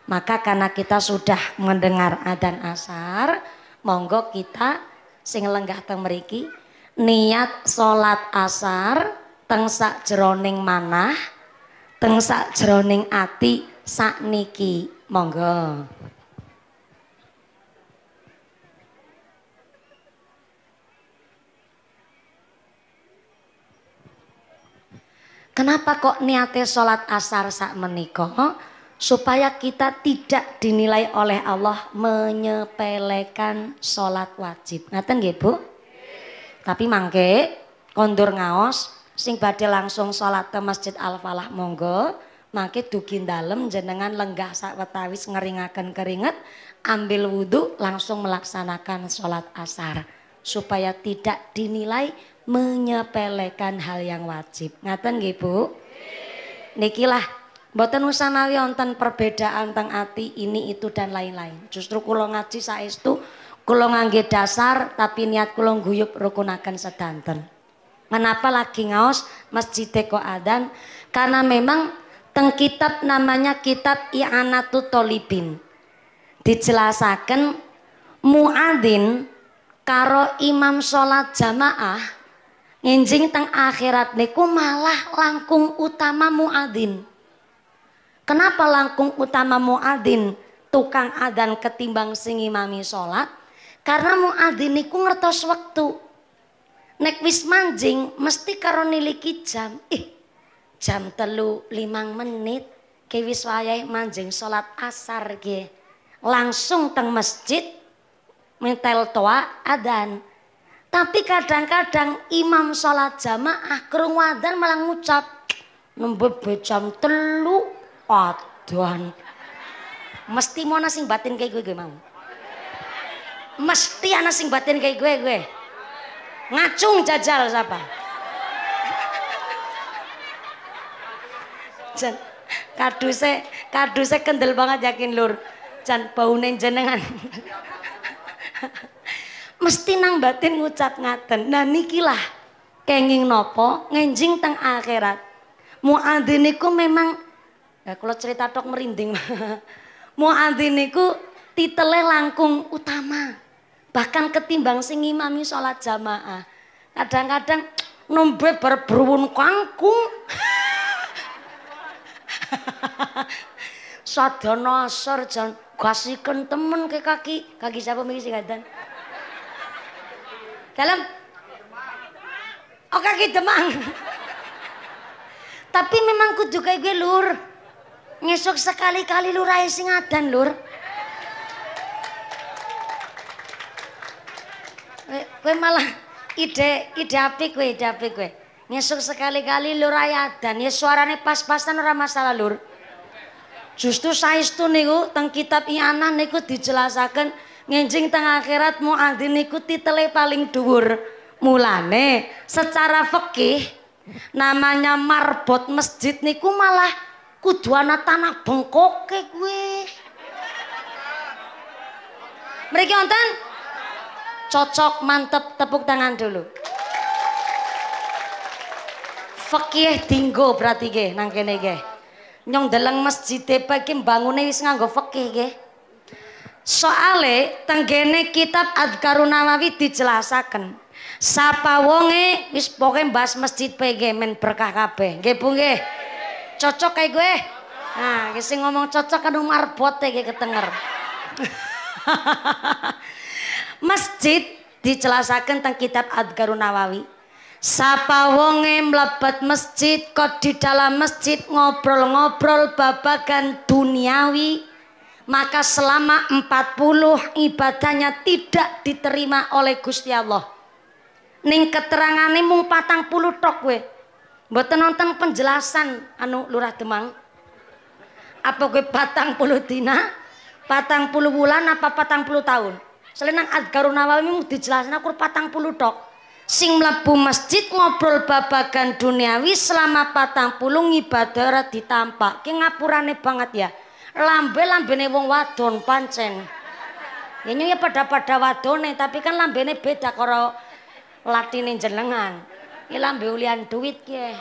Maka karena kita sudah mendengar adan asar, monggo kita sing lenggah teng mriki niat salat asar teng sak jeroning manah, teng sak jeroning ati sak niki. Monggo. Kenapa kok niatnya sholat asar saat menikah? Supaya kita tidak dinilai oleh Allah menyepelekan sholat wajib. Ngerti nggih, Bu? Tapi mangke kondur ngaos sing badhe langsung sholat ke Masjid Al-Falah monggo mangke dukin dalam jenengan lenggah saat wetawis ngeringakan keringet ambil wudhu langsung melaksanakan sholat asar supaya tidak dinilai menyepelekan hal yang wajib. Ngaten nggih, Bu? Nikilah Mboten usanawi wonten perbedaan teng ati ini itu dan lain-lain. Justru kula ngaji saestu kula ngangge dasar tapi niat kula guyub rukunaken sedanten. Kenapa lagi ngaos masjid teko adan? Karena memang teng kitab namanya kitab I'anatut Tolibin. Dijelasaken muadzin karo imam sholat jamaah nginjing teng akhirat niku malah langkung utama muadzin. Kenapa langkung utama muadzin tukang adan ketimbang singi mami sholat? Karena muadzin niku ngertos waktu. Nek wis manjing mesti karo niliki jam. Ih, jam telu limang menit ke wis wayahe manjing sholat asar ge. Langsung teng masjid mentel toa adan tapi kadang-kadang imam sholat jamaah kerung wadhan malah ngucap nembe jam telu padan. Mesti mau nasi batin kayak gue, gue mau. Mesti anak sing batin kayak gue gue. Ngacung jajal siapa? Jan, kaduse kaduse kendel banget yakin lur. Jan bau jenengan. mesti nang batin ngucap ngaten. Nah nikilah kenging nopo ngenjing teng akhirat. Mu'adziniku memang ya kalau cerita tok merinding. Mu'adziniku titele langkung utama. Bahkan ketimbang sing ngimami salat jamaah. Kadang-kadang nombe berbruun kangkung. Sadana asar jan gasiken temen ke kaki. Kaki siapa mengisi kadang? dalam oke oh, kaki demang tapi memang kudu kayak gue lur ngesok sekali-kali lur ayo sing adan lur gue malah ide ide api gue ide api gue ngesok sekali-kali lur ayo adan ya suaranya pas-pasan ora masalah lur Justu saya itu niku teng kitab iana niku dijelasakan ngenjing tengah akhirat muadzin niku titele paling dhuwur. Mulane secara fikih namanya marbot masjid niku malah kudu ana tanah bengkok kuwi. Mereka nonton cocok mantep tepuk tangan dulu. Fakih dinggo berarti nggih nang kene Nyong deleng tepe bagi mbangune wis nganggo fakih nggih. Soale tenggene kitab Adkarun Nawawi dijelasaken. Sapa wonge wis pokoke mbas masjid pege men berkah kabeh. Nggih Bu nggih. Cocok kae gue. Nah, sing ngomong cocok kan Umar bote iki ketenger. masjid dijelasaken tentang kitab Adkarun Nawawi. Sapa wonge mlebet masjid kok di dalam masjid ngobrol-ngobrol babagan duniawi maka selama 40 ibadahnya tidak diterima oleh Gusti Allah. Ning keterangane mung patang puluh tok kowe. Mboten nonton penjelasan anu Lurah Demang. Apa kowe patang puluh dina, patang puluh bulan apa patang puluh tahun? Selain Adgaru Nawawi mung dijelasin aku patang puluh tok. Sing mlebu masjid ngobrol babagan duniawi selama patang puluh ditampak. Ki ngapurane banget ya. lambe lambene wong wadon pancen ini ya pada pada wadone tapi kan lambene beda karo latine jenengan ini lambe ulian duit ya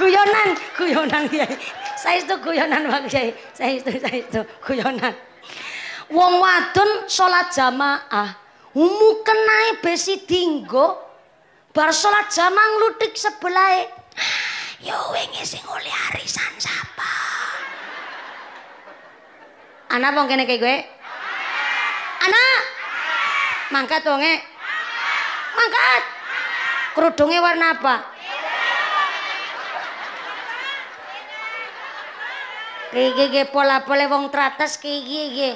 guyonan guyonan ya saya itu guyonan bang saya saya saya itu guyonan wong wadon sholat jamaah umu mukenai besi dinggo bar sholat jamaah ngeludik sebelah yo wengi sing oleh arisan sabar Ana wong kene kowe? Anak! Mangkat wonge? Mangkat. Mangkat! Kerudungnya warna apa? Kiki ge pola pola wong teratas kiki ge,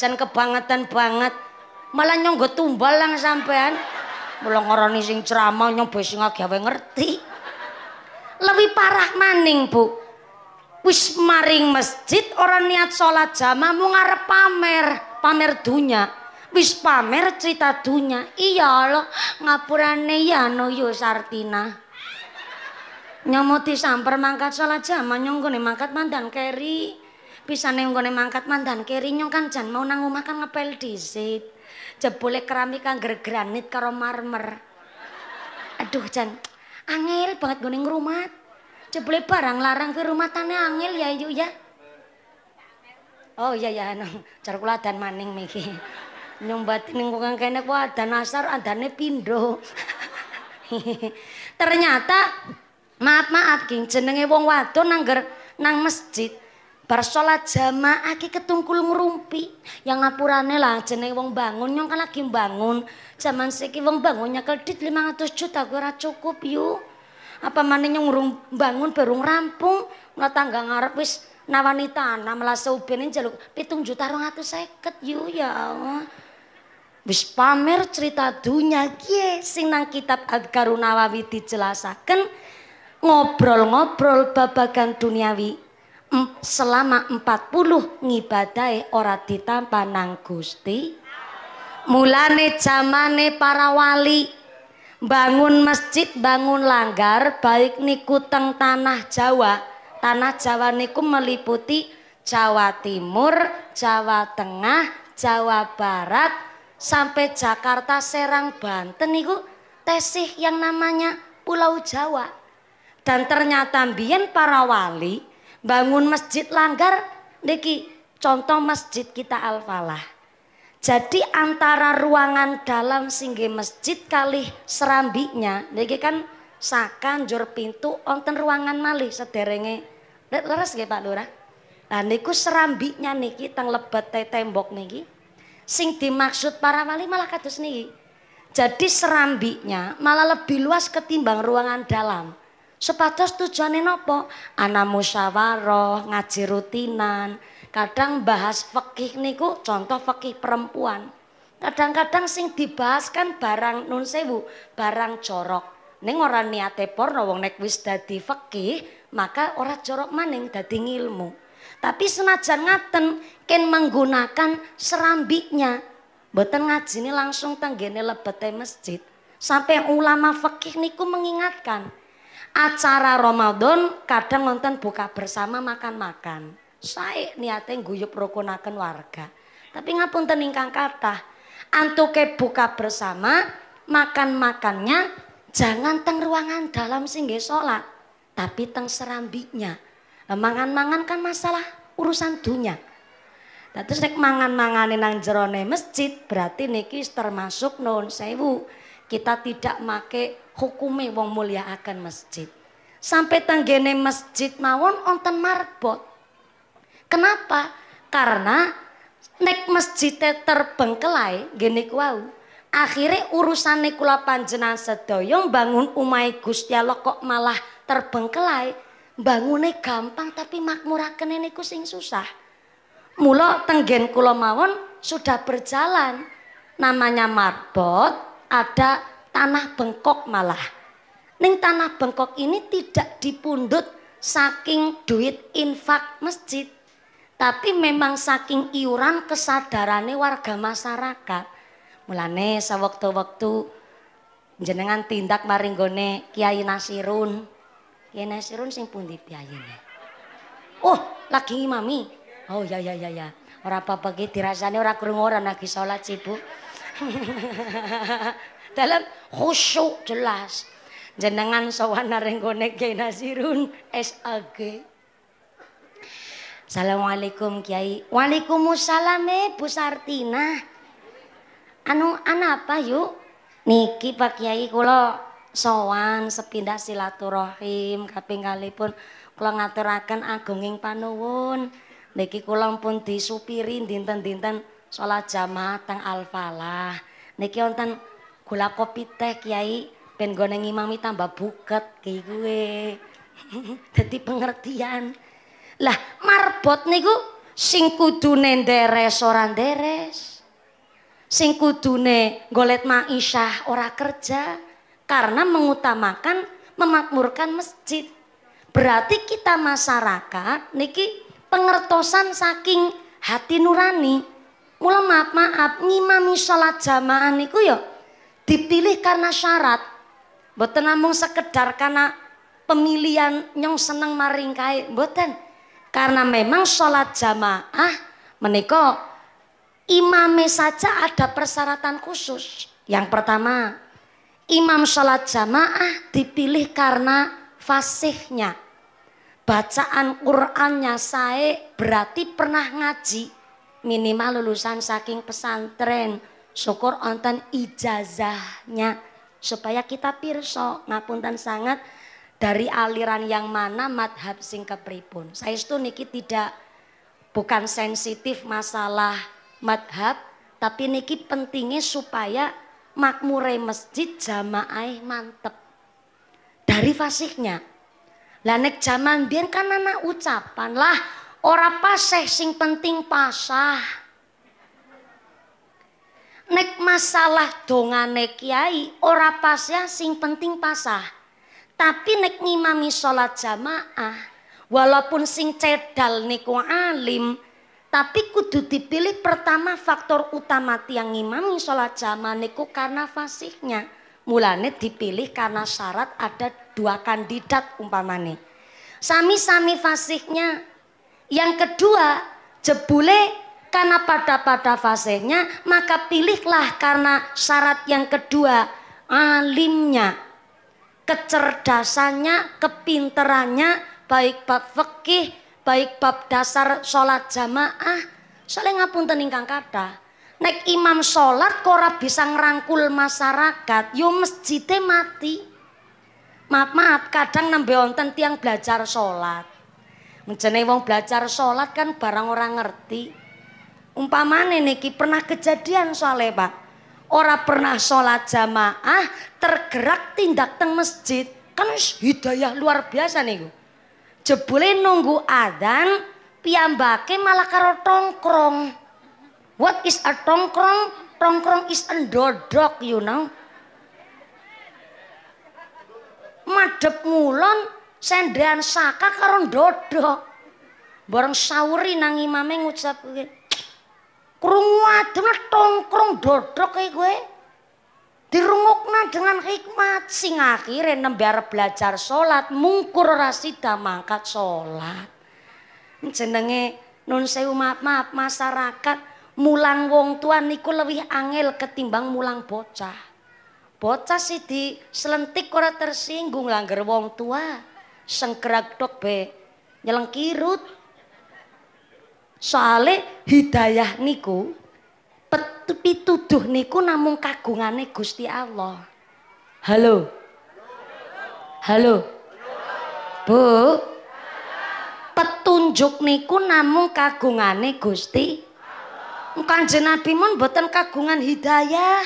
Jan kebangetan banget, malah nyonggo tumbal lang sampean, mulang orang sing ceramah nyong besi ngagawe ngerti, Lewi parah maning bu, wis maring masjid orang niat sholat jamaah mau ngarep pamer pamer dunya wis pamer cerita dunya iya lo ngapurane ya no yo sartina nyomoti samper mangkat sholat jamaah nyong nih mangkat mandan keri bisa pisane nih mangkat mandan keri nyong kan jan mau nang makan kan ngepel disit jebule keramik kan granit karo marmer aduh jan angel banget gue ngerumat jebule barang larang ke rumah tane angil ya yuk ya. Oh iya ya no, anu. jar kula maning miki. Nyombati ngukang kene ku adan asar adane pindo. Ternyata maaf-maaf King jenenge wong wadon nangger nang masjid bar salat jamaah ki ketungkul ngrumpi yang ngapurane lah jenenge wong bangun nyong kan lagi bangun zaman siki wong bangun nyakal dit ratus juta rasa cukup yuk apa manehnya ngurung bangun berung rampung nggak tangga ngarep wis nawani tanam lah jaluk pitung juta rong atus seket yu ya Allah wis pamer cerita dunia kie sing nang kitab Adkarun Nawawi dijelasaken ngobrol-ngobrol babagan duniawi selama 40 ngibadai ora ditampa nang Gusti. Mulane jamane para wali bangun masjid, bangun langgar, baik niku teng tanah Jawa. Tanah Jawa niku meliputi Jawa Timur, Jawa Tengah, Jawa Barat, sampai Jakarta, Serang, Banten niku tesih yang namanya Pulau Jawa. Dan ternyata mbien para wali bangun masjid langgar niki contoh masjid kita Al-Falah jadi antara ruangan dalam singgi masjid kali serambiknya, niki kan sakan jor pintu onten ruangan malih sederenge. Leres nggih Pak Lurah? Nah niku serambiknya niki teng lebet tembok niki. Sing dimaksud para wali malah kados niki. Jadi serambiknya malah lebih luas ketimbang ruangan dalam. Sepatos tujuannya nopo? Ana musyawarah, ngaji rutinan, Kadang bahas fakih niku contoh fakih perempuan. Kadang-kadang sing dibahas kan barang nun sewu, barang corok neng orang niate porno wong nek wis dadi fakih maka orang corok maning dadi ilmu Tapi senajan ngaten ken menggunakan serambiknya. Boten ini langsung tanggene lebete masjid. Sampai ulama fakih niku mengingatkan acara Ramadan kadang nonton buka bersama makan-makan. Saya niatnya guyup rukunakan warga. Tapi ngapun teningkan kata, antuke buka bersama, makan-makannya jangan teng ruangan dalam singgih sholat, tapi teng serambinya. Mangan-mangan kan masalah urusan dunia. Terus nek mangan mangan nang jerone masjid berarti niki termasuk non sewu. Kita tidak make hukume wong mulia akan masjid. Sampai tenggene masjid mawon onten marbot. Kenapa? Karena nek masjid terbengkelai gini kuau. Akhirnya urusan kula panjenan sedoyo bangun umai Gusti Allah kok malah terbengkelai. Bangunnya gampang tapi makmurakan ini sing susah. Mula tenggen kula mawon sudah berjalan. Namanya marbot, ada tanah bengkok malah. Ning tanah bengkok ini tidak dipundut saking duit infak masjid tapi memang saking iuran kesadarannya warga masyarakat mulane sewaktu-waktu jenengan tindak maringgone Kiai Nasirun Kiai Nasirun sing pundi Kiai oh lagi mami oh ya ya ya ya ora apa-apa ki dirasane ora krungu ora lagi salat Ibu dalam khusyuk jelas jenengan sowan nang nggone Kiai Nasirun SAG Assalamualaikum Kiai. Waalaikumsalam eh Bu Sartina. Anu ana apa yuk? Niki Pak Kiai kula sowan sepindah silaturahim kaping kalipun kula ngaturaken agunging panuwun. Niki kula pun disupiri dinten-dinten salat jamaah al-falah Niki wonten gula kopi teh Kiai ben gone ngimami tambah buket kiki kuwe. Dadi pengertian. Lah marbot niku sing kudune nderes ora nderes. Sing kudune golet isyah ora kerja karena mengutamakan memakmurkan masjid. Berarti kita masyarakat niki pengertosan saking hati nurani. Mula maaf maaf ngimami sholat jamaah niku yo ya dipilih karena syarat. Boten namung sekedar karena pemilihan nyong seneng maring kae, karena memang sholat jamaah menikah imame saja ada persyaratan khusus. Yang pertama, imam sholat jamaah dipilih karena fasihnya. Bacaan Qur'annya saya berarti pernah ngaji minimal lulusan saking pesantren. Syukur onten ijazahnya supaya kita pirso ngapunten sangat dari aliran yang mana madhab sing kepripun. Saya itu niki tidak bukan sensitif masalah madhab, tapi niki pentingnya supaya makmure masjid jamaah mantep. Dari fasihnya Lah nek jaman biar kan anak ucapan lah ora pasah sing penting pasah. Nek masalah dongane kiai ora ya sing penting pasah. Tapi nek ngimami sholat jamaah, walaupun sing cedal niku alim, tapi kudu dipilih pertama faktor utama tiang ngimami sholat jamaah niku karena fasihnya. Mulane dipilih karena syarat ada dua kandidat umpamane. Sami-sami fasihnya. Yang kedua, jebule karena pada pada fasihnya maka pilihlah karena syarat yang kedua alimnya kecerdasannya, kepinterannya, baik bab fikih, baik bab dasar sholat jamaah, soalnya ngapun teningkang kata. naik imam sholat kora bisa ngerangkul masyarakat, yo masjidnya mati. Maaf maaf, kadang nambah wonten tiang belajar sholat. Menjenai wong belajar sholat kan barang orang ngerti. Umpamane niki pernah kejadian soalnya pak. ora pernah sholat jamaah tergerak tindak teng masjid kan hidayah luar biasa nih jebule nunggu adan piyambake malah karo tongkrong what is a tongkrong tongkrong is a dodok you know madep mulon sendean saka karo dodok bareng sauri nang imame ngucap krungu ademe tongkrong dodhok iki kowe dirungukna dengan hikmat sing akhire nembe arep belajar salat mungkur ora sida mangkat salat jenenge nun sewu maaf, maaf masyarakat mulang wong tua niku lebih angel ketimbang mulang bocah bocah sidi di selentik ora tersinggung langgar wong tua sengkerak dok be nyelengkirut Soale hidayah niku pituduh niku namung kagungane Gusti Allah. Halo. Halo. Bu. Petunjuk niku namung kagungane Gusti Kanjeng Nabi mun boten kagungan hidayah.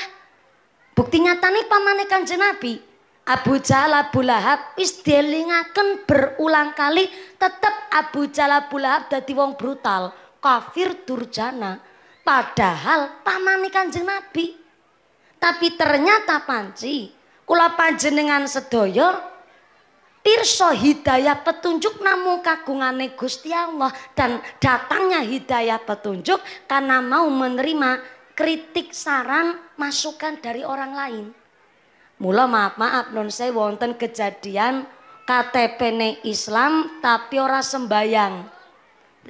Bukti nyatane pamane Kanjeng Nabi Abu Jahal Abu Lahab wis dielingaken berulang kali tetep Abu Jahal Abu Lahab dadi wong brutal kafir durjana. Padahal pamane kanjeng Nabi. Tapi ternyata panci, kula panjenengan sedaya pirsa hidayah petunjuk namu kagungane Gusti Allah dan datangnya hidayah petunjuk karena mau menerima kritik saran masukan dari orang lain. Mula maaf maaf non saya wonten kejadian KTP ne Islam tapi ora sembayang.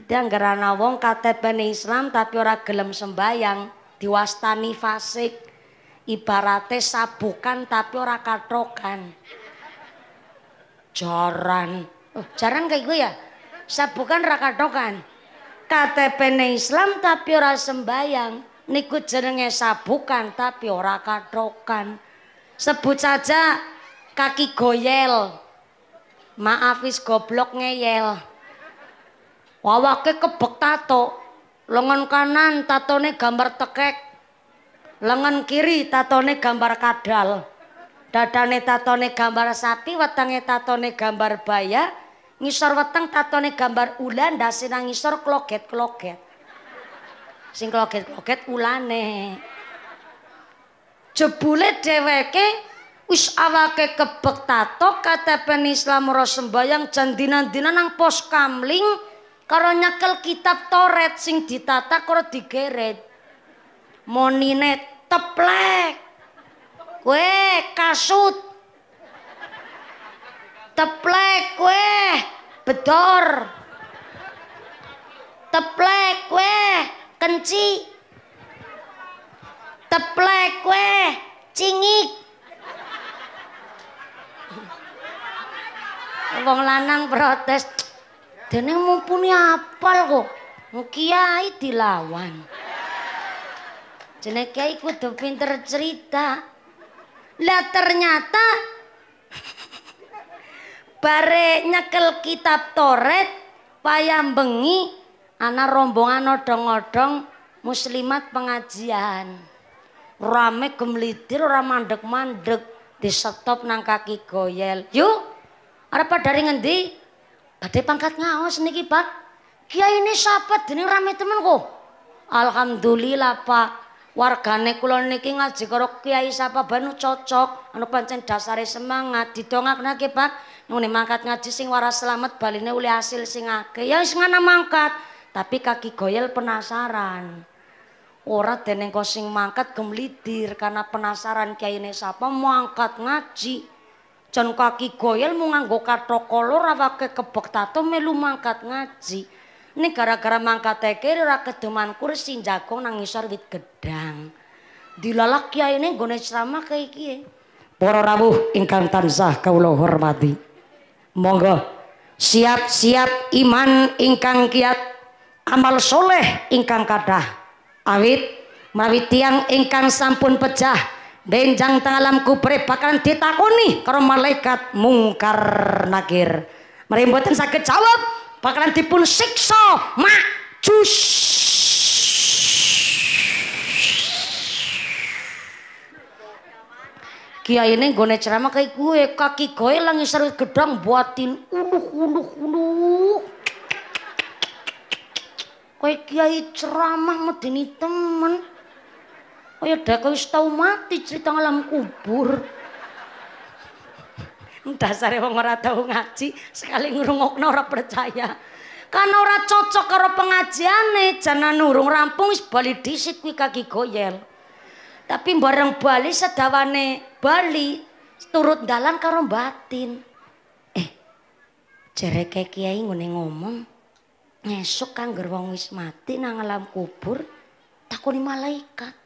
Dan gerana wong katebene Islam tapi ora gelem sembayang, diwastani fasik. ibaratnya sabukan tapi ora katrokan Jaran. Oh, jaran kayak gue ya? Sabukan ora katokan. KTP-ne Islam tapi ora sembayang. Niku jenenge sabukan tapi ora katrokan Sebut saja kaki goyel. Maafis goblok ngeyel. Wawake kebek tato. Lengan kanan tatone gambar tekek. Lengan kiri tatone gambar kadal. Dadane tatone gambar sapi, wetenge tatone gambar baya. Ngisor weteng tatone gambar ulan, dasi ngisor kloget-kloget. Sing kloget-kloget ulane. Jebule dheweke wis awake kebek tato, katepen Islam ora sembayang jan dinan-dinan nang pos kamling. karo nyekel kitab toret sing ditata karo digeret monine teplek kue kasut teplek kue bedor teplek kue kenci teplek kue cingik wong lanang protes Dene mumpuni apal kok kiai dilawan. Jeneng kiai kudu pinter cerita. Lah ternyata bare nyekel kitab Toret payam bengi ana rombongan odong-odong muslimat pengajian. Rame gemlidir ora mandek-mandek di stop nang kaki goyel. Yuk, ada apa dari ngendi? Badai pangkat ngaos niki pak. Kiai ini sahabat dini rame temen ku. Alhamdulillah pak. Wargane kulon niki ngaji karo kiai sapa banu cocok. Anu pancen dasare semangat. Didongak nake pak. Nune mangkat ngaji sing waras selamat baline uli hasil sing ake. Ya is ngana mangkat. Tapi kaki goyel penasaran. Ora dening kosing mangkat gemlidir karena penasaran kiai ini sapa mau angkat ngaji. jan kaki goyel mung nganggo kathoko lur awake kebek tato melu mangkat ngaji ning gara-gara mangkat teke ora kedoman kursi jagong nang ngisor wit gedang dilalah kiai ning gone ceramah kaya iki e. para rawuh ingkang tansah kawula hormati monggo siap-siap iman ingkang kiat amal soleh ingkang kadah awit mawi tiang ingkang sampun pecah Denjang tangalam kupre bakalan ditakoni karo malaikat mungkar nakir. Mari mboten saged jawab bakalan dipun siksa majus. Kiai ini gue ceramah kayak gue kaki gue langis seru gedang buatin uluh uluh uluh. Kayak kiai ceramah medeni temen. Oh Kaya dek wis tau mati cerita ngalam kubur. Dasare wong ora tau ngaji, sekali ngrungokno ora percaya. Kan ora cocok karo pengajiane, jangan nurung rampung wis bali dhisik kuwi kaki goyel. Tapi bareng bali sedawane bali turut dalan karo batin. Eh, jereke kiai ngene ngomong, ngesuk kang wong wis mati nang alam kubur takoni malaikat.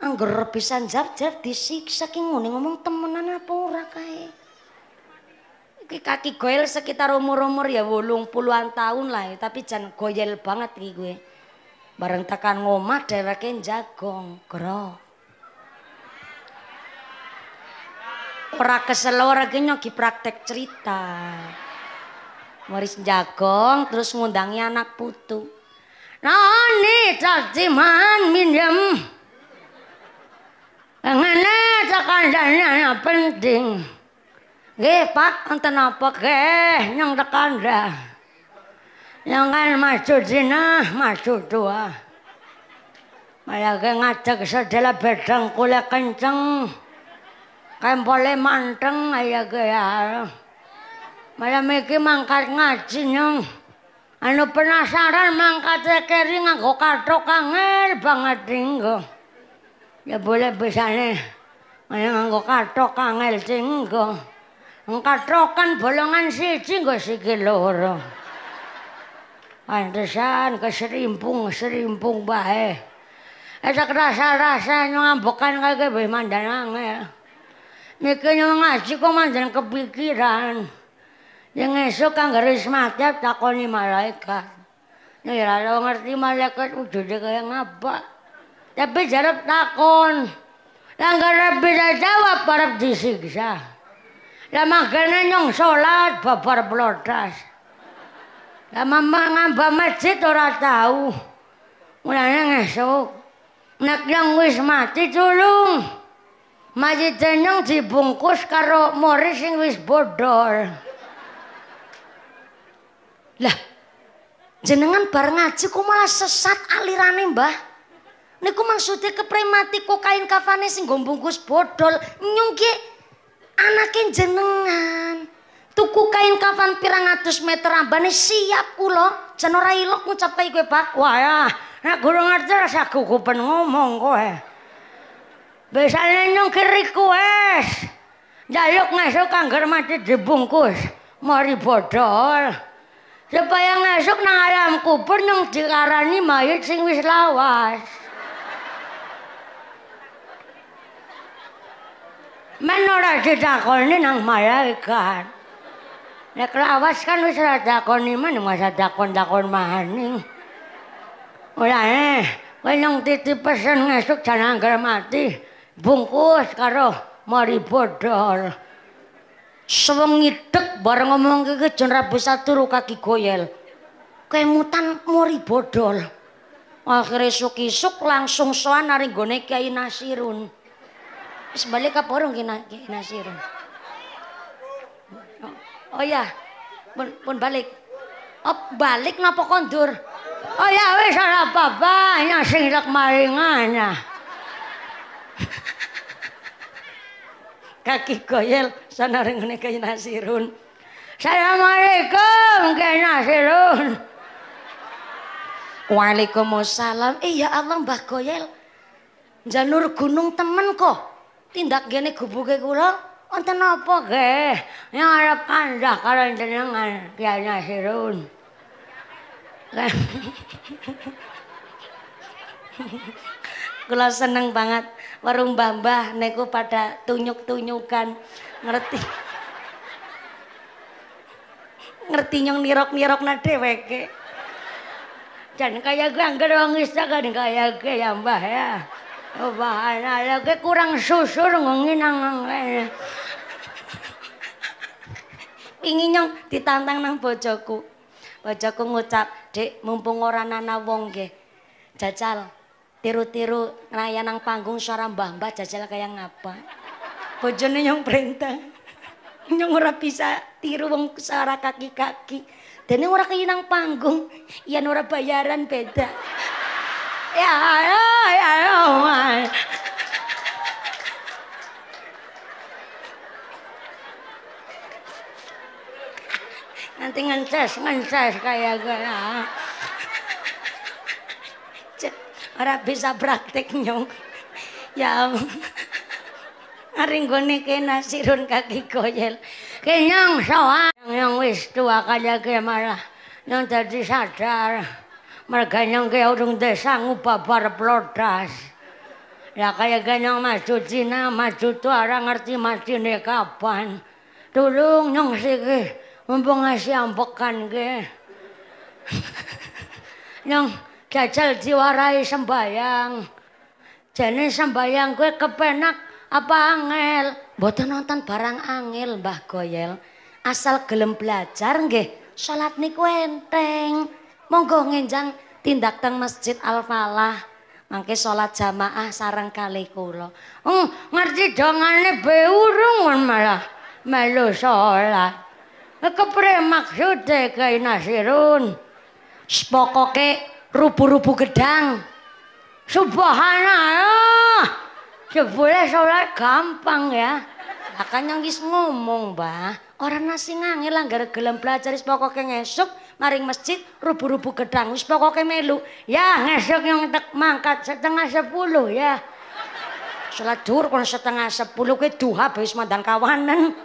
Angger pisan jar-jar disiksa ki ngene ngomong temenan apa ora kae. Iki kaki goyel sekitar umur-umur ya bolong puluhan tahun lah, ya, tapi jan goyel banget iki gue. Bareng tekan ngomah dheweke jagong, gro. Ora kesel ora ki praktek cerita. Waris jagong terus ngundangi anak putu. Nani tasiman minjem. Eh, ngene tekandane ana penting. Nggih, Pak, enten apa keh nyang tekanda. kan maju dina, maju dua. Malagi ngadeg sedela bedang kula kenceng. Kempole manteng ayo ya. malah iki mangkat ngaji nyong. Anu penasaran mangkat kering nganggo kathok angel banget dinggo. Ya boleh besane ana nganggo kathok angel singgo. Engkathokan bolongan siji nggo sikil loro. Andesan keserimpung serimpung bae. Eh, Ada kerasa-rasa nyambokan kayak gue mandan angel. Mikirnya ngasih ko mandan kepikiran. Yang esok kan garis mati takoni malaikat. Nih lalu ngerti malaikat udah kaya kayak ngapa. tapi jarap takon. Langgar dah jawab parap disiksa. Lama kena nyong sholat babar belotas. Lama mangamba masjid orang tahu. Mulanya ngesuk. Nak yang wis mati tulung. Masjid nyong dibungkus karo mori sing wis bodol. Lah, jenengan bar ngaji kok malah sesat alirane, Mbah? niku maksudnya kepremati kok kain kafane sing gombungkus bodol nyungki anaknya jenengan tuku kain kafan pirang atus meter ambane siap kulo jenora ilok ngucap kaya gue Pak wah ya nah gue ngerti rasa kukupan ngomong kowe biasane nyungki request jaluk ngasuk kanker mati dibungkus mari bodol supaya ngasuk nang alam kubur nang dikarani mayit sing wis lawas. Men ora ditakoni nang malaikat. Nek lawas kan wis ora ditakoni men masa takon-takon maning. Ora eh, kowe nang titip pesen ngesuk jan anggere mati bungkus karo mari bodol. Sewengi bareng ngomong ke jan ra bisa turu kaki goyel. Kemutan mari bodol. Akhire suk-suk langsung soan nang gone Kiai Nasirun. sebalik ka porong kina sirun. Oh, oh ya, pun pun balik. Oh, balik napa kondur? Oh ya wis ora apa-apa, nya sing lek Kaki goyel sana rengene kaya nasirun. Assalamualaikum kaya nasirun. Waalaikumsalam. Iya Allah Mbah Goyel. Janur gunung temen kok. tindak gini gubuki kula, wonten apa ge? Yang ada pandah karena jenengan kianya sirun. kula seneng banget warung bambah neku pada tunyuk-tunyukan ngerti ngerti nyong nirok nirok na dheweke Jan kaya gue anggar wong isa kan kaya gue ya mbah ya Wahala, oh, kowe kurang susur ngenang ngene. Pingin nyong ditantang nang bojoku. Bojoku ngucap, "Dik, mumpung ora ana wong nggih. Jajal tiru-tiru ngraya nang panggung suara mbah-mbah jajal kaya ngapa?" Bojone nyong perintah. Nyong ora bisa tiru wong suara kaki-kaki. Dene ora kaya nang panggung, yen ora bayaran beda. Nanti ngences, ngences kayak gue. Ya. Ora bisa praktik nyong. Ya. Ari nggone kena sirun kaki goyel. Kenyong soa. nyong wis tua kaya ge malah nyong tadi sadar. Mereka ke orang desa ngubah bar plodas. Ya kaya ganyang maju Cina, maju orang ngerti madine kapan. Tolong nyong siki, mumpung ngasih ampekan ke. nyong jajal diwarai sembayang. jadi sembayang gue kepenak apa angel? Boten nonton barang angel Mbah Goyel. Asal gelem belajar nggih, salat niku enteng monggo ngenjang tindak teng masjid Al Falah mangke sholat jamaah sarang kali kulo. oh hmm, ngerti dongane be beurung, malah melu sholat. kepre maksude kayak nasirun spokoke rubu-rubu gedang subhanallah Jebule ya sholat gampang ya. akan yang yang ngomong, bah, Orang nasi ngangil gara gelem belajar spokoke ngesuk maring masjid rubu-rubu gedang wis pokoke melu ya ngesok yang tek mangkat setengah sepuluh ya salat dhuwur kon setengah sepuluh kuwi duha wis mandang kawanan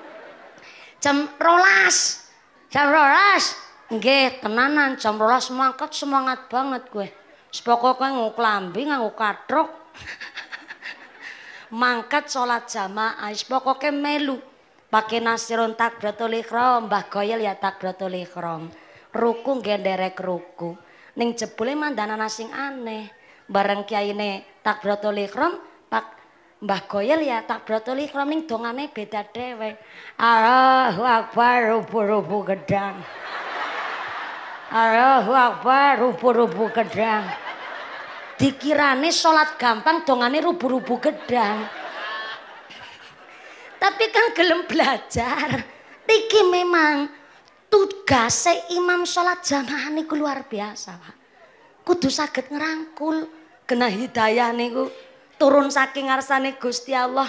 jam rolas jam rolas nggih tenanan jam rolas mangkat semangat banget gue sepoko kowe nganggo klambi mangkat salat jamaah wis pokoke melu pakai nasirun takbiratul ihram mbah goyel ya takbiratul ihram ruku nggih nderek ruku. Ning jebule mandana nasing aneh. Bareng kiai ne tak ihram pak Mbah Goyel ya tak broto ihram ning dongane beda dhewe. Allahu akbar rubu-rubu gedang. Allahu akbar rubu-rubu gedang. Dikirane salat gampang dongane rubu-rubu gedang. Tapi kan gelem belajar. Tiki memang tugas imam sholat jamaah niku luar biasa Pak. Kudu saged ngerangkul kena hidayah niku turun saking arsane Gusti Allah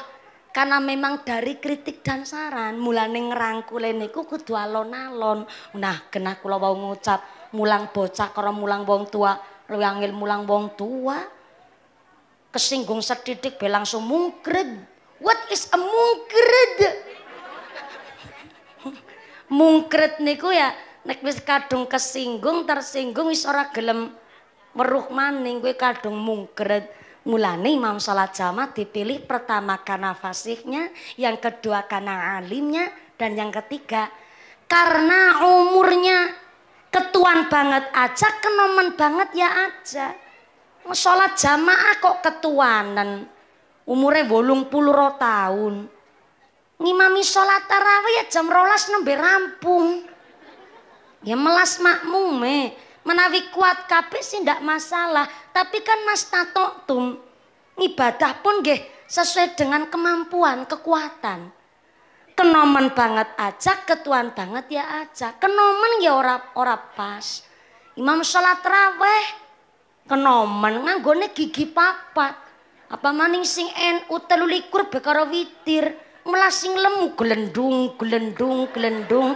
karena memang dari kritik dan saran mulane ngerangkul niku kudu alon-alon nah kena kula wau ngucap mulang bocah karo mulang wong tua luwih mulang wong tua kesinggung setitik belang sumungkred what is a mungkred mungkret niku ya nek wis kadung kesinggung tersinggung wis ora gelem meruh maning kuwi kadung mungkret mulane imam salat jamaah dipilih pertama karena fasihnya yang kedua karena alimnya dan yang ketiga karena umurnya ketuan banget aja kenomen banget ya aja sholat jamaah kok ketuanan umurnya bolong puluh tahun ngimami sholat tarawih ya jam rolas nembe rampung ya melas makmum me menawi kuat kabeh sih ndak masalah tapi kan mas tato tum ibadah pun gih sesuai dengan kemampuan kekuatan kenomen banget aja ketuan banget ya aja kenomen ya ora ora pas imam sholat raweh kenomen nganggone gigi papat apa maning sing en utelulikur bekara witir melasing lemu gelendung gelendung gelendung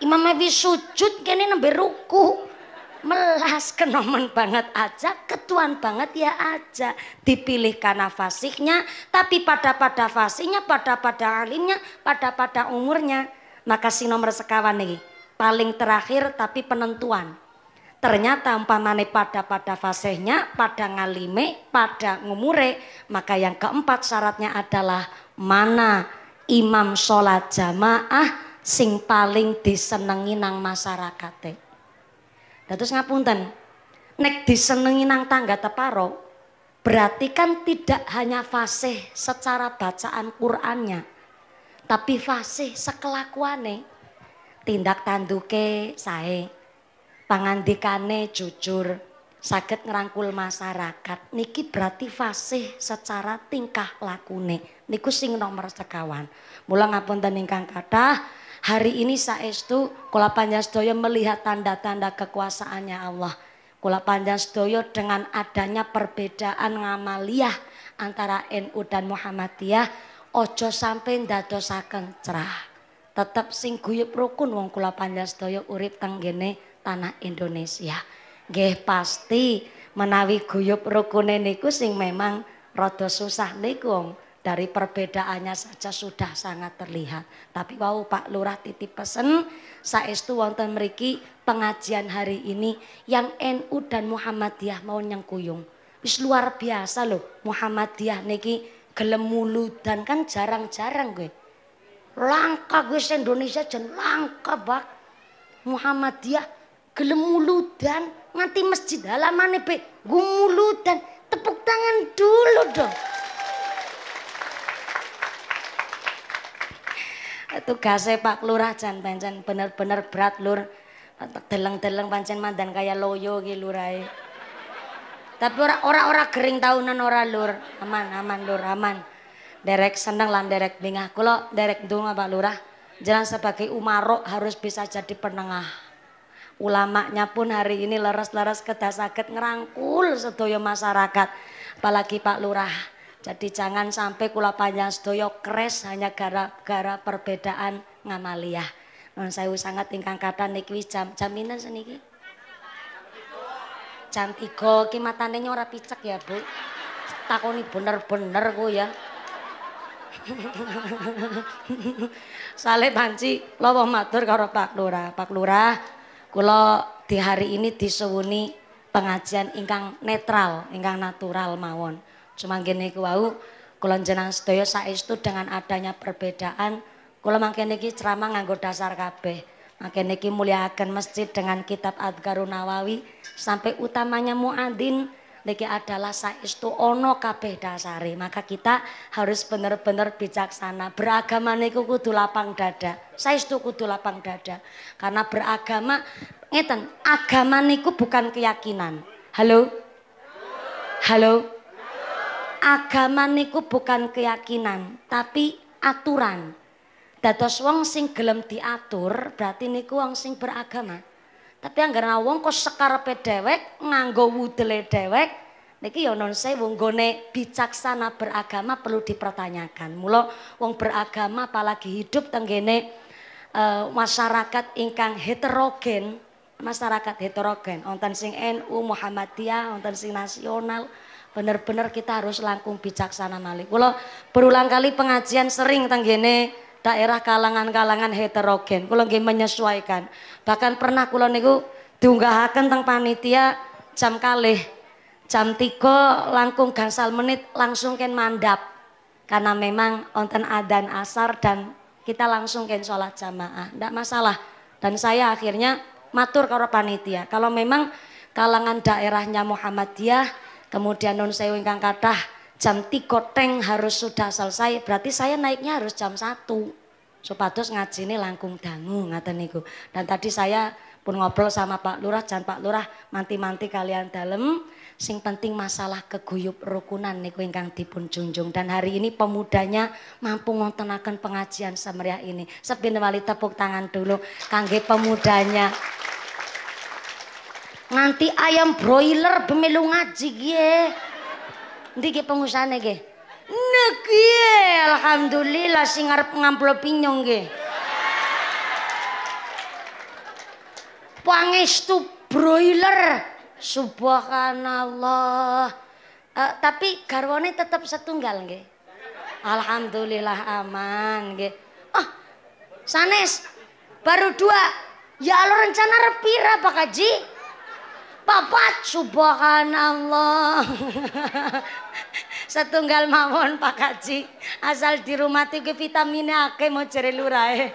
Imam Nabi sujud kene nembe ruku melas kenomen banget aja ketuan banget ya aja dipilih karena fasiknya tapi pada pada fasiknya pada pada alimnya pada pada umurnya maka si nomor sekawan nih paling terakhir tapi penentuan ternyata umpamane pada pada fasihnya pada ngalime, pada ngumure, maka yang keempat syaratnya adalah mana imam sholat jamaah sing paling disenengi nang Dan terus ngapunten. Nek disenengi nang tangga teparo, berarti kan tidak hanya fasih secara bacaan Qur'annya, tapi fasih sekelakuane. Tindak tanduke sae, pangandikane jujur, sakit ngerangkul masyarakat niki berarti fasih secara tingkah lakune niku sing nomor sekawan mula ngapunten ingkang kathah hari ini saestu kula panjenengan melihat tanda-tanda kekuasaannya Allah kula panjenengan dengan adanya perbedaan ngamaliyah antara NU dan Muhammadiyah ojo sampai ndadosaken cerah tetap sing guyub rukun wong kula panjenengan urip tenggene tanah Indonesia Gih pasti menawi guyup rukune niku sing memang rada susah niku om. Dari perbedaannya saja sudah sangat terlihat. Tapi wau Pak Lurah titip pesen saya saestu wonten meriki pengajian hari ini yang NU dan Muhammadiyah mau nyengkuyung. Wis luar biasa loh Muhammadiyah niki gelem dan kan jarang-jarang gue. Langka gue Indonesia jen langka bak. Muhammadiyah gelem dan nganti masjid halamannya be dan tepuk tangan dulu dong tugasnya Pak Lurah jan pancen bener-bener berat lur deleng-deleng pancen mandan kayak loyo ki lurai tapi orang-orang kering tahunan orang lur aman aman lur aman derek seneng lan derek bingah kulo derek dunga Pak Lurah jalan sebagai umarok harus bisa jadi penengah ulamanya pun hari ini leres-leres dasaget ngerangkul sedoyo masyarakat apalagi Pak Lurah jadi jangan sampai kula panjang sedoyo kres hanya gara-gara perbedaan ngamaliah non saya sangat ingkang kata niki jam jaminan seniki jam tiga ki matane ora picek ya Bu takoni bener-bener ku ya Saleh banci lawa matur karo Pak Lurah. Pak Lurah, Kula di hari ini disewuni pengajian ingkang netral, ingkang natural mawon. Cuma ngene iki wau kula jenengan sedaya saestu dengan adanya perbedaan kula makin iki ceramah nganggo dasar kabeh. Makin iki muliakan masjid dengan kitab Adgarun Nawawi sampai utamanya muadzin Niki adalah saistu ono kabeh dasare. Maka kita harus benar-benar bijaksana. Beragama niku kudu lapang dada. Saistu kudu lapang dada. Karena beragama ngeten, agama niku bukan keyakinan. Halo? Halo? Agama niku bukan keyakinan, tapi aturan. Dados wong sing gelem diatur berarti niku wong sing beragama. Tapi anggaran wong kok sekar dewek nganggo wudele dewek, niki ya non wong gone bijaksana beragama perlu dipertanyakan. Mulo wong beragama apalagi hidup tenggene uh, masyarakat ingkang heterogen, masyarakat heterogen, Onten sing NU, Muhammadiyah, onten sing nasional, bener-bener kita harus langkung bijaksana malik. Mulo berulang kali pengajian sering tenggene daerah kalangan-kalangan heterogen. Kulo nggih menyesuaikan. Bahkan pernah kulo niku diunggahaken teng panitia jam kalih jam tiga langkung gangsal menit langsung ken mandap karena memang onten adan asar dan kita langsung ken sholat jamaah tidak masalah dan saya akhirnya matur karo panitia kalau memang kalangan daerahnya Muhammadiyah kemudian non sewing kang kadah, jam tiga teng harus sudah selesai, berarti saya naiknya harus jam 1. Supados ini langkung dangu ngata niku. Dan tadi saya pun ngobrol sama Pak Lurah, jan Pak Lurah manti-manti kalian dalam sing penting masalah keguyup rukunan niku ingkang dipun junjung dan hari ini pemudanya mampu ngontenakan pengajian semeriah ini. Sepin wali tepuk tangan dulu kangge pemudanya. Nganti ayam broiler pemilu ngaji nggih. Ndi pengusaha nge, Niki alhamdulillah sing arep ngamplopi nyong ge. Pangestu broiler. Subhanallah. Uh, tapi garwane tetap setunggal nge. Alhamdulillah aman nge. Oh, sanes baru dua. Ya Allah rencana repira Pak Haji. papat subhanallah setunggal mawon pak kaji asal di rumah tiga vitamin ake mau jere lurae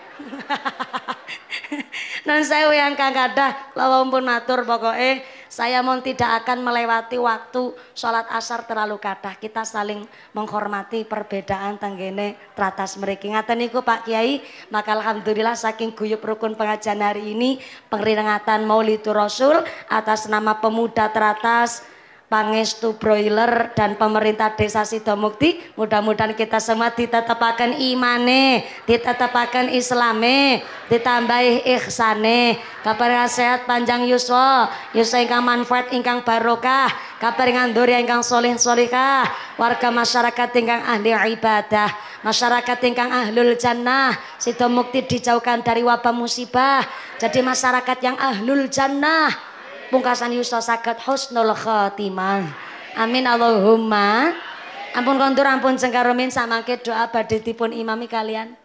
non saya uyang kagak ada lawa umpun matur pokoknya Saya mohon tidak akan melewati waktu sholat asar terlalu kadah. Kita saling menghormati perbedaan tenggene teratas mereka. Ingatan niku Pak Kiai, maka Alhamdulillah saking guyup rukun pengajian hari ini, pengeringatan maulidur Rasul atas nama pemuda teratas pangestu broiler dan pemerintah desa Sidomukti mudah-mudahan kita semua ditetapkan imane ditetapkan islame ditambahi ikhsane kabar sehat panjang yuswa yuswa ingkang manfaat ingkang barokah ingkang duri ya ingkang solih solikah, warga masyarakat ingkang ahli ibadah masyarakat ingkang ahlul jannah Sidomukti dijauhkan dari wabah musibah jadi masyarakat yang ahlul jannah pungkasan Yusuf saged husnul khotimah amin Allahumma ampun kontur, ampun cengkarumin samangke doa badhe imami kalian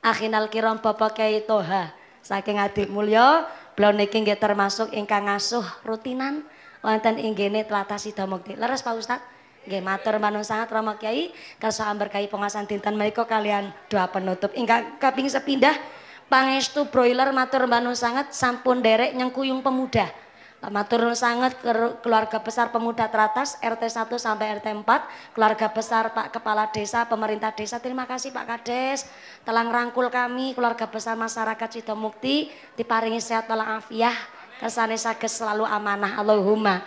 akhinal kiram bapak kei Toha saking adik mulia Belum niki nggih termasuk ingkang ngasuh rutinan wonten ing gene tlatah mukti. leres Pak Ustaz Nggih matur manung sangat Rama Kyai kersa amberkahi pengasan dinten menika kalian doa penutup ingkang kaping sepindah pangestu broiler matur manung sangat sampun derek nyengkuyung pemuda Matur sangat keluarga besar pemuda teratas RT 1 sampai RT 4, keluarga besar Pak Kepala Desa, pemerintah desa. Terima kasih Pak Kades telah merangkul kami keluarga besar masyarakat Mukti, diparingi sehat walafiah, kersane sages selalu amanah Allahumma.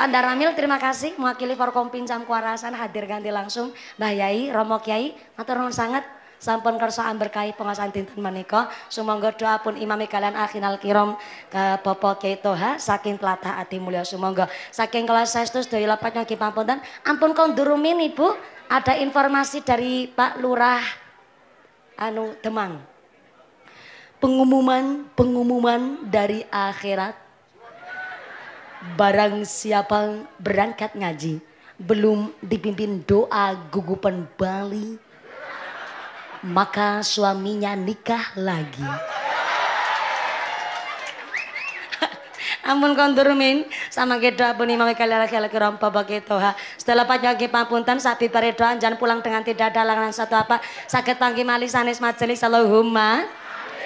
Pak Daramil terima kasih mewakili Forkompin Jam Kuarasan hadir ganti langsung Mbah Yai, Romo Kiai, matur sangat sampun kersa amberkahi pengasahan dinten menika sumangga doa pun imami kalian akhinal kiram ke eh, Bapak Kiai Toha saking telatah ati mulia sumangga saking kelas sestus doi lapat nyogi dan ampun kau ini Ibu ada informasi dari Pak Lurah anu Demang pengumuman pengumuman dari akhirat barang siapa berangkat ngaji belum dipimpin doa gugupan Bali maka suaminya nikah lagi. Amun kondurmin sama kedua pun imam kali lagi lagi rompa bagi e toha. Setelah pagi pampunten sapi paredoan jangan pulang dengan tidak ada langan satu apa. Sakit tangki malisanis majelis Allahumma.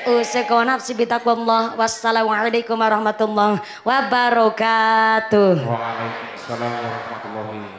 Usikau nafsi bitakumullah Wassalamualaikum warahmatullahi wabarakatuh Waalaikumsalam warahmatullahi wabarakatuh